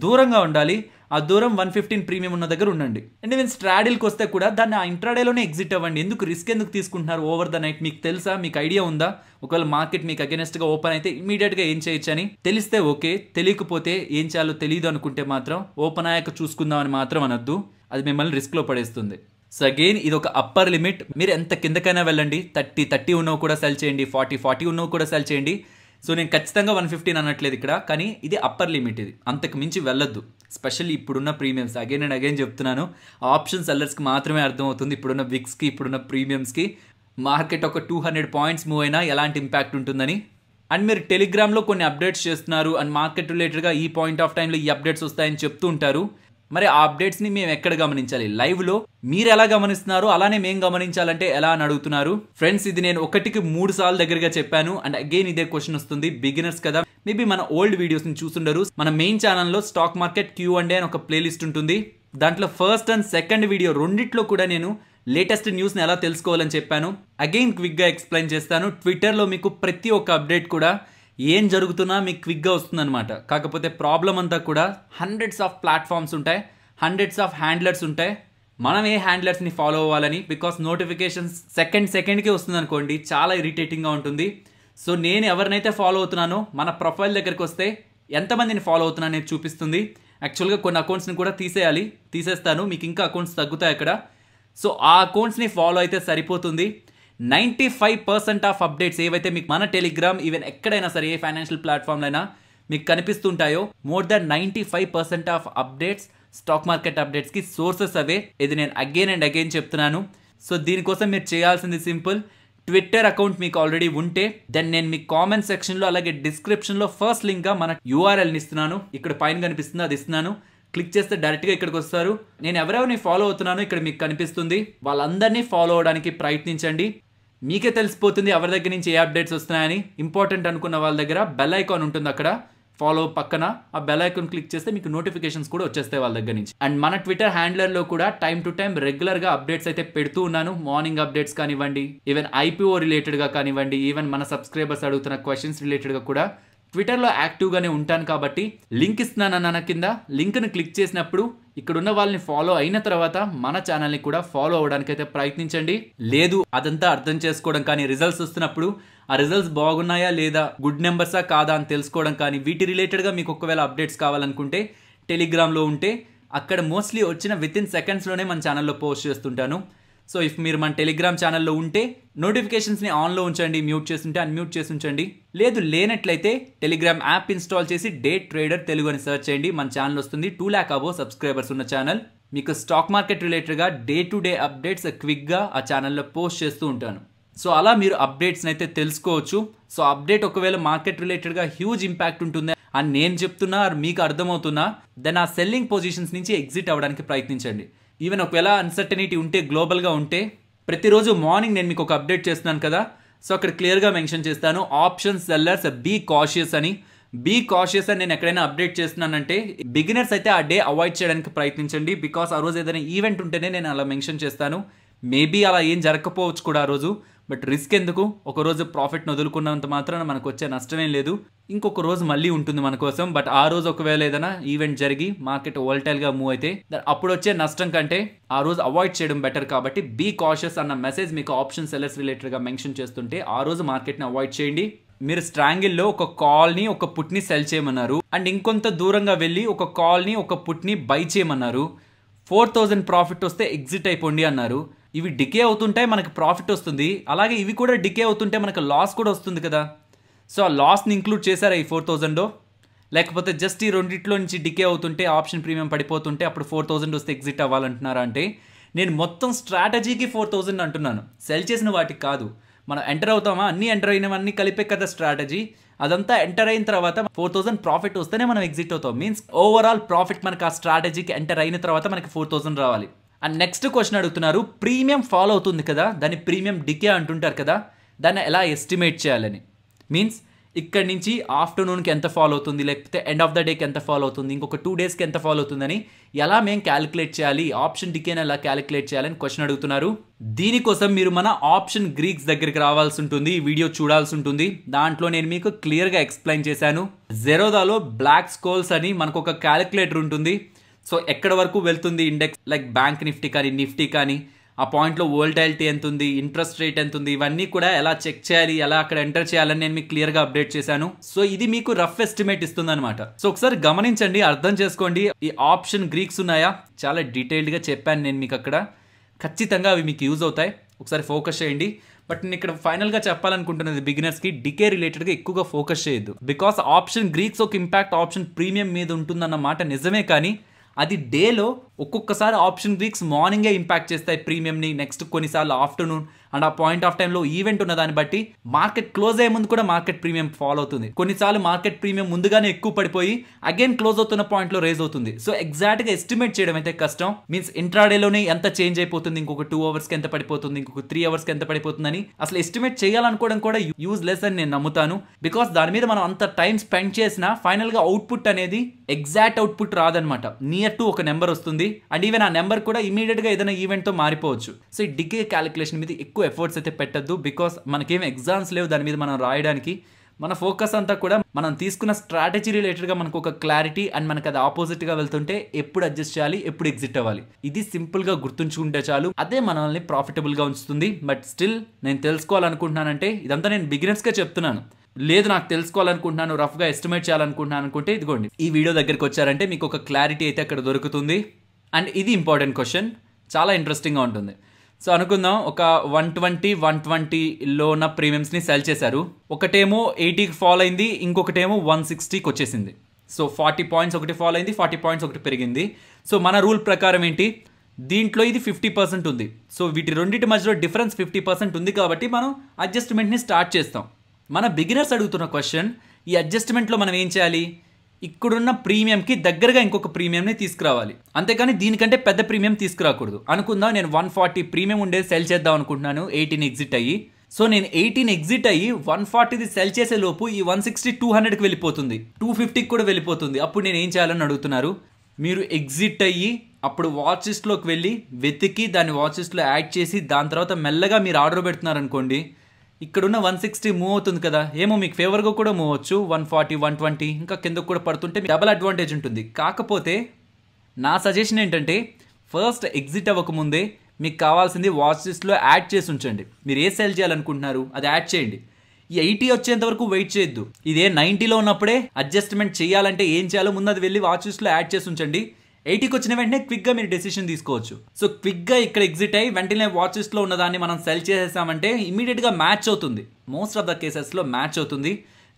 దూరంగా ఉండాలి ఆ దూరం వన్ ఫిఫ్టీన్ ప్రీమియం ఉన్న దగ్గర ఉండండి అండ్ ఈవెన్ స్ట్రాడిల్కి వస్తే కూడా దాన్ని ఆ ఇంట్రాడేలోనే ఎగ్జిట్ అవ్వండి ఎందుకు రిస్క్ ఎందుకు తీసుకుంటున్నారు ఓవర్ ద నైట్ మీకు తెలుసా మీకు ఐడియా ఉందా ఒకవేళ మార్కెట్ మీకు అగెనెస్ట్గా ఓపెన్ అయితే ఇమీడియట్గా ఏం చేయొచ్చు అని తెలిస్తే ఓకే తెలియకపోతే ఏం చేయాలో తెలియదు అనుకుంటే మాత్రం ఓపెన్ అయ్యాక చూసుకుందామని మాత్రం అనొద్దు అది మిమ్మల్ని రిస్క్లో పడేస్తుంది సో అగైన్ ఇది ఒక అప్పర్ లిమిట్ మీరు ఎంత కిందకైనా వెళ్ళండి థర్టీ థర్టీ ఉన్నవి కూడా సెల్ చేయండి ఫార్టీ ఫార్టీ ఉన్నవి కూడా సెల్ చేయండి సో నేను ఖచ్చితంగా వన్ ఫిఫ్టీన్ అనట్లేదు ఇక్కడ కానీ ఇది అప్పర్ లిమిట్ ఇది అంతకు మించి వెళ్ళొద్దు స్పెషల్లీ ఇప్పుడున్న ప్రీమియమ్స్ అగైన్ అండ్ అగైన్ చెప్తున్నాను ఆప్షన్ సెల్లర్స్కి మాత్రమే అర్థమవుతుంది ఇప్పుడున్న విక్స్కి ఇప్పుడున్న ప్రీమియమ్స్కి మార్కెట్ ఒక టూ హండ్రెడ్ పాయింట్స్ మూవ్ అయినా ఎలాంటి ఇంపాక్ట్ ఉంటుందని అండ్ మీరు టెలిగ్రామ్లో కొన్ని అప్డేట్స్ చేస్తున్నారు అండ్ మార్కెట్ రిలేటెడ్గా ఈ పాయింట్ ఆఫ్ టైంలో ఈ అప్డేట్స్ వస్తాయని చెప్తూ ఉంటారు మరి ఆ అప్డేట్స్ని మేము ఎక్కడ గమనించాలి లైవ్లో మీరు ఎలా గమనిస్తున్నారు అలానే మేము గమనించాలంటే ఎలా అని అడుగుతున్నారు ఫ్రెండ్స్ ఇది నేను ఒకటికి మూడు సార్లు దగ్గరగా చెప్పాను అండ్ అగైన్ ఇదే క్వశ్చన్ వస్తుంది బిగినర్స్ కదా మేబీ మన ఓల్డ్ వీడియోస్ని చూస్తుండరు మన మెయిన్ ఛానల్లో స్టాక్ మార్కెట్ క్యూ అండ్ అని ఒక ప్లేలిస్ట్ ఉంటుంది దాంట్లో ఫస్ట్ అండ్ సెకండ్ వీడియో రెండిట్లో కూడా నేను లేటెస్ట్ న్యూస్ని ఎలా తెలుసుకోవాలని చెప్పాను అగైన్ క్విక్గా ఎక్స్ప్లెయిన్ చేస్తాను ట్విట్టర్లో మీకు ప్రతి ఒక్క అప్డేట్ కూడా ఏం జరుగుతున్నా మీకు క్విక్గా వస్తుందన్నమాట కాకపోతే ప్రాబ్లం అంతా కూడా హండ్రెడ్స్ ఆఫ్ ప్లాట్ఫామ్స్ ఉంటాయి హండ్రెడ్స్ ఆఫ్ హ్యాండ్లర్స్ ఉంటాయి మనం ఏ హ్యాండ్లర్స్ని ఫాలో అవ్వాలని బికాస్ నోటిఫికేషన్స్ సెకండ్ సెకండ్కే వస్తుందనుకోండి చాలా ఇరిటేటింగ్గా ఉంటుంది సో నేను ఎవరినైతే ఫాలో అవుతున్నానో మన ప్రొఫైల్ దగ్గరికి వస్తే ఎంతమందిని ఫాలో అవుతున్నా అనేది చూపిస్తుంది యాక్చువల్గా కొన్ని అకౌంట్స్ని కూడా తీసేయాలి తీసేస్తాను మీకు ఇంకా అకౌంట్స్ తగ్గుతాయి అక్కడ సో ఆ అకౌంట్స్ని ఫాలో అయితే సరిపోతుంది ninety five percent of updates ఏవైతే మీకు మన టెలిగ్రామ్ ఈవెన్ ఎక్కడైనా సరే ఏ ఫైనాన్షియల్ ప్లాట్ఫామ్లైనా మీకు కనిపిస్తుంటాయో more than ninety five percent of updates stock market అప్డేట్స్కి సోర్సెస్ అవే ఇది నేను అగైన్ అండ్ అగైన్ చెప్తున్నాను సో దీనికోసం మీరు చేయాల్సింది సింపుల్ ట్విట్టర్ అకౌంట్ మీకు ఆల్రెడీ ఉంటే దెన్ నేను మీ కామెంట్ సెక్షన్లో అలాగే డిస్క్రిప్షన్లో ఫస్ట్ లింక్గా మన యూఆర్ఎల్ని ఇస్తున్నాను ఇక్కడ పైన కనిపిస్తుంది అది ఇస్తున్నాను క్లిక్ చేస్తే డైరెక్ట్గా ఇక్కడికి వస్తారు నేను ఎవరెవరిని ఫాలో అవుతున్నానో ఇక్కడ మీకు కనిపిస్తుంది వాళ్ళందరినీ ఫాలో అవడానికి ప్రయత్నించండి మీకే తెలిసిపోతుంది ఎవరి దగ్గర నుంచి ఏ అప్డేట్స్ వస్తున్నాయని ఇంపార్టెంట్ అనుకున్న వాళ్ళ దగ్గర బెల్ ఐకాన్ ఉంటుంది అక్కడ ఫాలో పక్కన ఆ బెల్ ఐకాన్ క్లిక్ చేస్తే మీకు నోటిఫికేషన్స్ కూడా వచ్చేస్తాయి వాళ్ళ దగ్గర నుంచి అండ్ మన ట్విట్టర్ హ్యాండ్లర్లో కూడా టైం టు టైం రెగ్యులర్గా అప్డేట్స్ అయితే పెడుతూ ఉన్నాను మార్నింగ్ అప్డేట్స్ కానివ్వండి ఈవెన్ ఐపీఓ రిలేటెడ్గా కానివ్వండి ఈవెన్ మన సబ్స్క్రైబర్స్ అడుగుతున్న క్వశ్చన్స్ రిలేటెడ్గా కూడా ట్విట్టర్లో యాక్టివ్గానే ఉంటాను కాబట్టి లింక్ ఇస్తున్నానన్న కింద లింక్ను క్లిక్ చేసినప్పుడు ఇక్కడున్న వాళ్ళని ఫాలో అయిన తర్వాత మన ఛానల్ని కూడా ఫాలో అయితే ప్రయత్నించండి లేదు అదంతా అర్థం చేసుకోవడం కానీ రిజల్ట్స్ వస్తున్నప్పుడు ఆ రిజల్ట్స్ బాగున్నాయా లేదా గుడ్ నెంబర్సా కాదా అని తెలుసుకోవడం కానీ వీటి రిలేటెడ్గా మీకు ఒకవేళ అప్డేట్స్ కావాలనుకుంటే టెలిగ్రామ్లో ఉంటే అక్కడ మోస్ట్లీ వచ్చిన విత్ ఇన్ సెకండ్స్లోనే మన ఛానల్లో పోస్ట్ చేస్తుంటాను సో ఇఫ్ మీరు మన టెలిగ్రామ్ ఛానల్లో ఉంటే నోటిఫికేషన్స్ని ఆన్లో ఉంచండి మ్యూట్ చేసి ఉంటే అన్మ్యూట్ చేసి ఉంచండి లేదు లేనట్లయితే టెలిగ్రామ్ యాప్ ఇన్స్టాల్ చేసి డే ట్రేడర్ తెలుగు అని సెర్చ్ చేయండి మన ఛానల్ వస్తుంది టూ ల్యాక్ అబో సబ్స్క్రైబర్స్ ఉన్న ఛానల్ మీకు స్టాక్ మార్కెట్ రిలేటెడ్గా డే టు డే అప్డేట్స్ క్విక్గా ఆ ఛానల్లో పోస్ట్ చేస్తూ ఉంటాను సో అలా మీరు అప్డేట్స్ని అయితే తెలుసుకోవచ్చు సో అప్డేట్ ఒకవేళ మార్కెట్ రిలేటెడ్గా హ్యూజ్ ఇంపాక్ట్ ఉంటుంది అని నేను చెప్తున్నా మీకు అర్థమవుతున్నా దెన్ ఆ సెల్లింగ్ పొజిషన్స్ నుంచి ఎగ్జిట్ అవ్వడానికి ప్రయత్నించండి ఈవెన్ ఒకవేళ అన్సర్టనిటీ ఉంటే గ్లోబల్గా ఉంటే ప్రతిరోజు మార్నింగ్ నేను మీకు ఒక అప్డేట్ చేస్తున్నాను కదా సో అక్కడ క్లియర్గా మెన్షన్ చేస్తాను ఆప్షన్ సెల్లర్స్ బీ కాషియస్ అని బీ కాషియస్ అని నేను ఎక్కడైనా అప్డేట్ చేస్తున్నానంటే బిగినర్స్ అయితే ఆ డే అవాయిడ్ చేయడానికి ప్రయత్నించండి బికాస్ ఆ రోజు ఏదైనా ఈవెంట్ ఉంటేనే నేను అలా మెన్షన్ చేస్తాను మేబీ అలా ఏం జరగకపోవచ్చు కూడా ఆ రోజు బట్ రిస్క్ ఎందుకు ఒకరోజు ప్రాఫిట్ను వదులుకున్నంత మాత్రాన మనకు వచ్చే నష్టమేం లేదు ఇంకొక రోజు మళ్ళీ ఉంటుంది మన కోసం బట్ ఆ రోజు ఒకవేళ ఏదైనా ఈవెంట్ జరిగి మార్కెట్ ఓల్టైల్గా మూవ్ అయితే అప్పుడు వచ్చే నష్టం కంటే ఆ రోజు అవాయిడ్ చేయడం బెటర్ కాబట్టి బీ కాషియస్ అన్న మెసేజ్ మీకు ఆప్షన్ సెల్లర్స్ రిలేటెడ్గా మెన్షన్ చేస్తుంటే ఆ రోజు మార్కెట్ని అవాయిడ్ చేయండి మీరు స్ట్రాంగిల్లో ఒక కాల్ని ఒక పుట్ని సెల్ చేయమన్నారు అండ్ ఇంకొంత దూరంగా వెళ్ళి ఒక కాల్ని ఒక పుట్ని బై చేయమన్నారు ఫోర్ థౌజండ్ ప్రాఫిట్ వస్తే ఎగ్జిట్ అయిపోండి అన్నారు ఇవి డికే అవుతుంటే మనకి ప్రాఫిట్ వస్తుంది అలాగే ఇవి కూడా డికే అవుతుంటే మనకు లాస్ కూడా వస్తుంది కదా సో ఆ లాస్ని ఇంక్లూడ్ చేశారా ఈ ఫోర్ థౌజండ్ లేకపోతే జస్ట్ ఈ రెండిట్లో నుంచి డికే అవుతుంటే ఆప్షన్ ప్రీమియం పడిపోతుంటే అప్పుడు ఫోర్ థౌజండ్ వస్తే ఎగ్జిట్ అవ్వాలంటున్నారా అంటే నేను మొత్తం స్ట్రాటజీకి ఫోర్ థౌజండ్ అంటున్నాను సెల్ చేసిన వాటికి కాదు మనం ఎంటర్ అవుతామా అన్నీ ఎంటర్ అయినవన్నీ కలిపే కదా స్ట్రాటజీ అదంతా ఎంటర్ అయిన తర్వాత ఫోర్ థౌసండ్ ప్రాఫిట్ వస్తేనే మనం ఎగ్జిట్ అవుతాం మీన్స్ ఓవరాల్ ప్రాఫిట్ మనకు ఆ స్ట్రాటజీకి ఎంటర్ అయిన తర్వాత మనకి ఫోర్ థౌసండ్ రావాలి అండ్ నెక్స్ట్ క్వశ్చన్ అడుగుతున్నారు ప్రీమియం ఫాలో అవుతుంది కదా దాన్ని ప్రీమియం డికే అంటుంటారు కదా దాన్ని ఎలా ఎస్టిమేట్ చేయాలని మీన్స్ ఇక్కడ నుంచి ఆఫ్టర్నూన్కి ఎంత ఫాలో అవుతుంది లేకపోతే ఎండ్ ఆఫ్ ద డేకి ఎంత ఫాలో అవుతుంది ఇంకొక టూ డేస్కి ఎంత ఫాలో అవుతుందని ఎలా మేము క్యాలిక్యులేట్ చేయాలి ఆప్షన్ డికేని ఎలా క్యాలిక్యులేట్ చేయాలని క్వశ్చన్ అడుగుతున్నారు దీనికోసం మీరు మన ఆప్షన్ గ్రీక్స్ దగ్గరికి రావాల్సి ఉంటుంది వీడియో చూడాల్సి ఉంటుంది దాంట్లో నేను మీకు క్లియర్గా ఎక్స్ప్లెయిన్ చేశాను జెరోదాలో బ్లాక్ స్కోల్స్ అని మనకు ఒక క్యాలిక్యులేటర్ ఉంటుంది సో ఎక్కడ వరకు వెళ్తుంది ఇండెక్స్ లైక్ బ్యాంక్ నిఫ్టీ కానీ నిఫ్టీ కానీ ఆ పాయింట్లో వోల్టైలిటీ ఎంత ఉంది ఇంట్రెస్ట్ రేట్ ఎంత ఉంది ఇవన్నీ కూడా ఎలా చెక్ చేయాలి ఎలా అక్కడ ఎంటర్ చేయాలని నేను మీకు క్లియర్గా అప్డేట్ చేశాను సో ఇది మీకు రఫ్ ఎస్టిమేట్ ఇస్తుంది అనమాట సో ఒకసారి గమనించండి అర్థం చేసుకోండి ఈ ఆప్షన్ గ్రీక్స్ ఉన్నాయా చాలా డీటెయిల్డ్గా చెప్పాను నేను మీకు అక్కడ ఖచ్చితంగా అవి మీకు యూజ్ అవుతాయి ఒకసారి ఫోకస్ చేయండి బట్ నేను ఇక్కడ ఫైనల్గా చెప్పాలనుకుంటున్నది బిగినర్స్కి డికే రిలేటెడ్గా ఎక్కువగా ఫోకస్ చేయొద్దు బికాస్ ఆప్షన్ గ్రీక్స్ ఒక ఇంపాక్ట్ ఆప్షన్ ప్రీమియం మీద ఉంటుందన్నమాట నిజమే కానీ అది డేలో ఒక్కొక్కసారి ఆప్షన్ వీక్స్ మార్నింగే ఇంపాక్ట్ చేస్తాయి ప్రీమియంని నెక్స్ట్ కొన్నిసార్లు ఆఫ్టర్నూన్ అండ్ ఆ పాయింట్ ఆఫ్ టైంలో ఈవెంట్ ఉన్న దాన్ని బట్టి మార్కెట్ క్లోజ్ అయ్యే ముందు కూడా మార్కెట్ ప్రీమియం ఫాలో అవుతుంది కొన్నిసార్లు మార్కెట్ ప్రీమియం ముందుగానే ఎక్కువ పడిపోయి అగైన్ క్లోజ్ అవుతున్న పాయింట్లో రేజ్ అవుతుంది సో ఎగ్జాక్ట్గా ఎస్టిమేట్ చేయడం అయితే కష్టం మీన్స్ ఇంట్రాడేలోనే ఎంత చేంజ్ అయిపోతుంది ఇంకొక టూ అవర్స్ కి ఎంత పడిపోతుంది ఇంకొక త్రీ అవర్స్ కి ఎంత పడిపోతుందని అసలు ఎస్టిమేట్ చేయాలనుకోవడం కూడా యూజ్ లెస్ అని నేను నమ్ముతాను బికాస్ దాని మీద మనం అంత టైం స్పెండ్ చేసినా ఫైనల్గా అవుట్పుట్ అనేది ఎగ్జాక్ట్ అవుట్పుట్ రాదనమాట నియర్ టు ఒక నెంబర్ వస్తుంది అండ్ ఈవెన్ ఆ నెంబర్ కూడా గా ఏదైనా ఈవెంట్ తో మారిపోవచ్చు సో ఈ క్యాలిక్యులేషన్ మీద ఎక్కువ ఎక్కువ ఎఫర్ట్స్ అయితే పెట్టద్దు బికాస్ మనకేం ఎగ్జామ్స్ లేవు దాని మీద మనం రాయడానికి మన ఫోకస్ అంతా కూడా మనం తీసుకున్న స్ట్రాటజీ రిలేటెడ్గా మనకు ఒక క్లారిటీ అండ్ మనకు అది ఆపోజిట్గా వెళ్తుంటే ఎప్పుడు అడ్జస్ట్ చేయాలి ఎప్పుడు ఎగ్జిట్ అవ్వాలి ఇది సింపుల్గా గుర్తుంచుకుంటే చాలు అదే మనల్ని ప్రాఫిటబుల్గా ఉంచుతుంది బట్ స్టిల్ నేను తెలుసుకోవాలనుకుంటున్నానంటే ఇదంతా నేను బిగినర్స్గా చెప్తున్నాను లేదు నాకు తెలుసుకోవాలనుకుంటున్నాను రఫ్గా ఎస్టిమేట్ చేయాలనుకుంటున్నాను అనుకుంటే ఇదిగోండి ఈ వీడియో దగ్గరికి వచ్చారంటే మీకు ఒక క్లారిటీ అయితే అక్కడ దొరుకుతుంది అండ్ ఇది ఇంపార్టెంట్ క్వశ్చన్ చాలా ఇంట్రెస్టింగ్గా ఉంటుంది సో అనుకుందాం ఒక వన్ ట్వంటీ వన్ ట్వంటీలో ఉన్న ప్రీమియమ్స్ని సెల్ చేశారు ఒకటేమో ఎయిటీకి ఫాలో అయింది ఇంకొకటేమో వన్ సిక్స్టీకి వచ్చేసింది సో ఫార్టీ పాయింట్స్ ఒకటి ఫాల్ అయింది ఫార్టీ పాయింట్స్ ఒకటి పెరిగింది సో మన రూల్ ప్రకారం ఏంటి దీంట్లో ఇది ఫిఫ్టీ పర్సెంట్ ఉంది సో వీటి రెండింటి మధ్యలో డిఫరెన్స్ ఫిఫ్టీ పర్సెంట్ ఉంది కాబట్టి మనం అడ్జస్ట్మెంట్ని స్టార్ట్ చేస్తాం మన బిగినర్స్ అడుగుతున్న క్వశ్చన్ ఈ అడ్జస్ట్మెంట్లో మనం ఏం చేయాలి ఇక్కడున్న ప్రీమియంకి దగ్గరగా ఇంకొక ప్రీమియంని తీసుకురావాలి అంతేకాని దీనికంటే పెద్ద ప్రీమియం తీసుకురాకూడదు అనుకుందాం నేను వన్ ఫార్టీ ప్రీమియం ఉండేది సెల్ చేద్దాం అనుకుంటున్నాను ఎయిటీన్ ఎగ్జిట్ అయ్యి సో నేను ఎయిటీన్ ఎగ్జిట్ అయ్యి వన్ ఫార్టీది సెల్ చేసే లోపు ఈ వన్ సిక్స్టీ టూ హండ్రెడ్కి వెళ్ళిపోతుంది టూ ఫిఫ్టీకి కూడా వెళ్ళిపోతుంది అప్పుడు నేను ఏం చేయాలని అడుగుతున్నారు మీరు ఎగ్జిట్ అయ్యి అప్పుడు వాచెస్లోకి వెళ్ళి వెతికి దాన్ని వాచెస్లో యాడ్ చేసి దాని తర్వాత మెల్లగా మీరు ఆర్డర్ పెడుతున్నారనుకోండి ఇక్కడున్న వన్ సిక్స్టీ మూవ్ అవుతుంది కదా ఏమో మీకు ఫేవర్గా కూడా మూవ్ అవచ్చు వన్ ఫార్టీ వన్ ట్వంటీ ఇంకా కిందకు కూడా పడుతుంటే డబల్ అడ్వాంటేజ్ ఉంటుంది కాకపోతే నా సజెషన్ ఏంటంటే ఫస్ట్ ఎగ్జిట్ అవ్వకముందే మీకు కావాల్సింది వాచ్ లిస్ట్లో యాడ్ చేసి ఉంచండి మీరు ఏ సెల్ చేయాలనుకుంటున్నారు అది యాడ్ చేయండి ఈ ఎయిటీ వచ్చేంత వరకు వెయిట్ చేయొద్దు ఇదే నైంటీలో ఉన్నప్పుడే అడ్జస్ట్మెంట్ చేయాలంటే ఏం చేయాలో ముందు అది వెళ్ళి వాచ్ లిస్ట్లో యాడ్ చేసి ఉంచండి ఎయిటీకి వచ్చిన వెంటనే క్విక్గా మీరు డెసిషన్ తీసుకోవచ్చు సో క్విక్గా ఇక్కడ ఎగ్జిట్ అయ్యి వెంటనే వాచెస్లో ఉన్నదాన్ని మనం సెల్ చేసేసామంటే ఇమీడియట్గా మ్యాచ్ అవుతుంది మోస్ట్ ఆఫ్ ద కేసెస్లో మ్యాచ్ అవుతుంది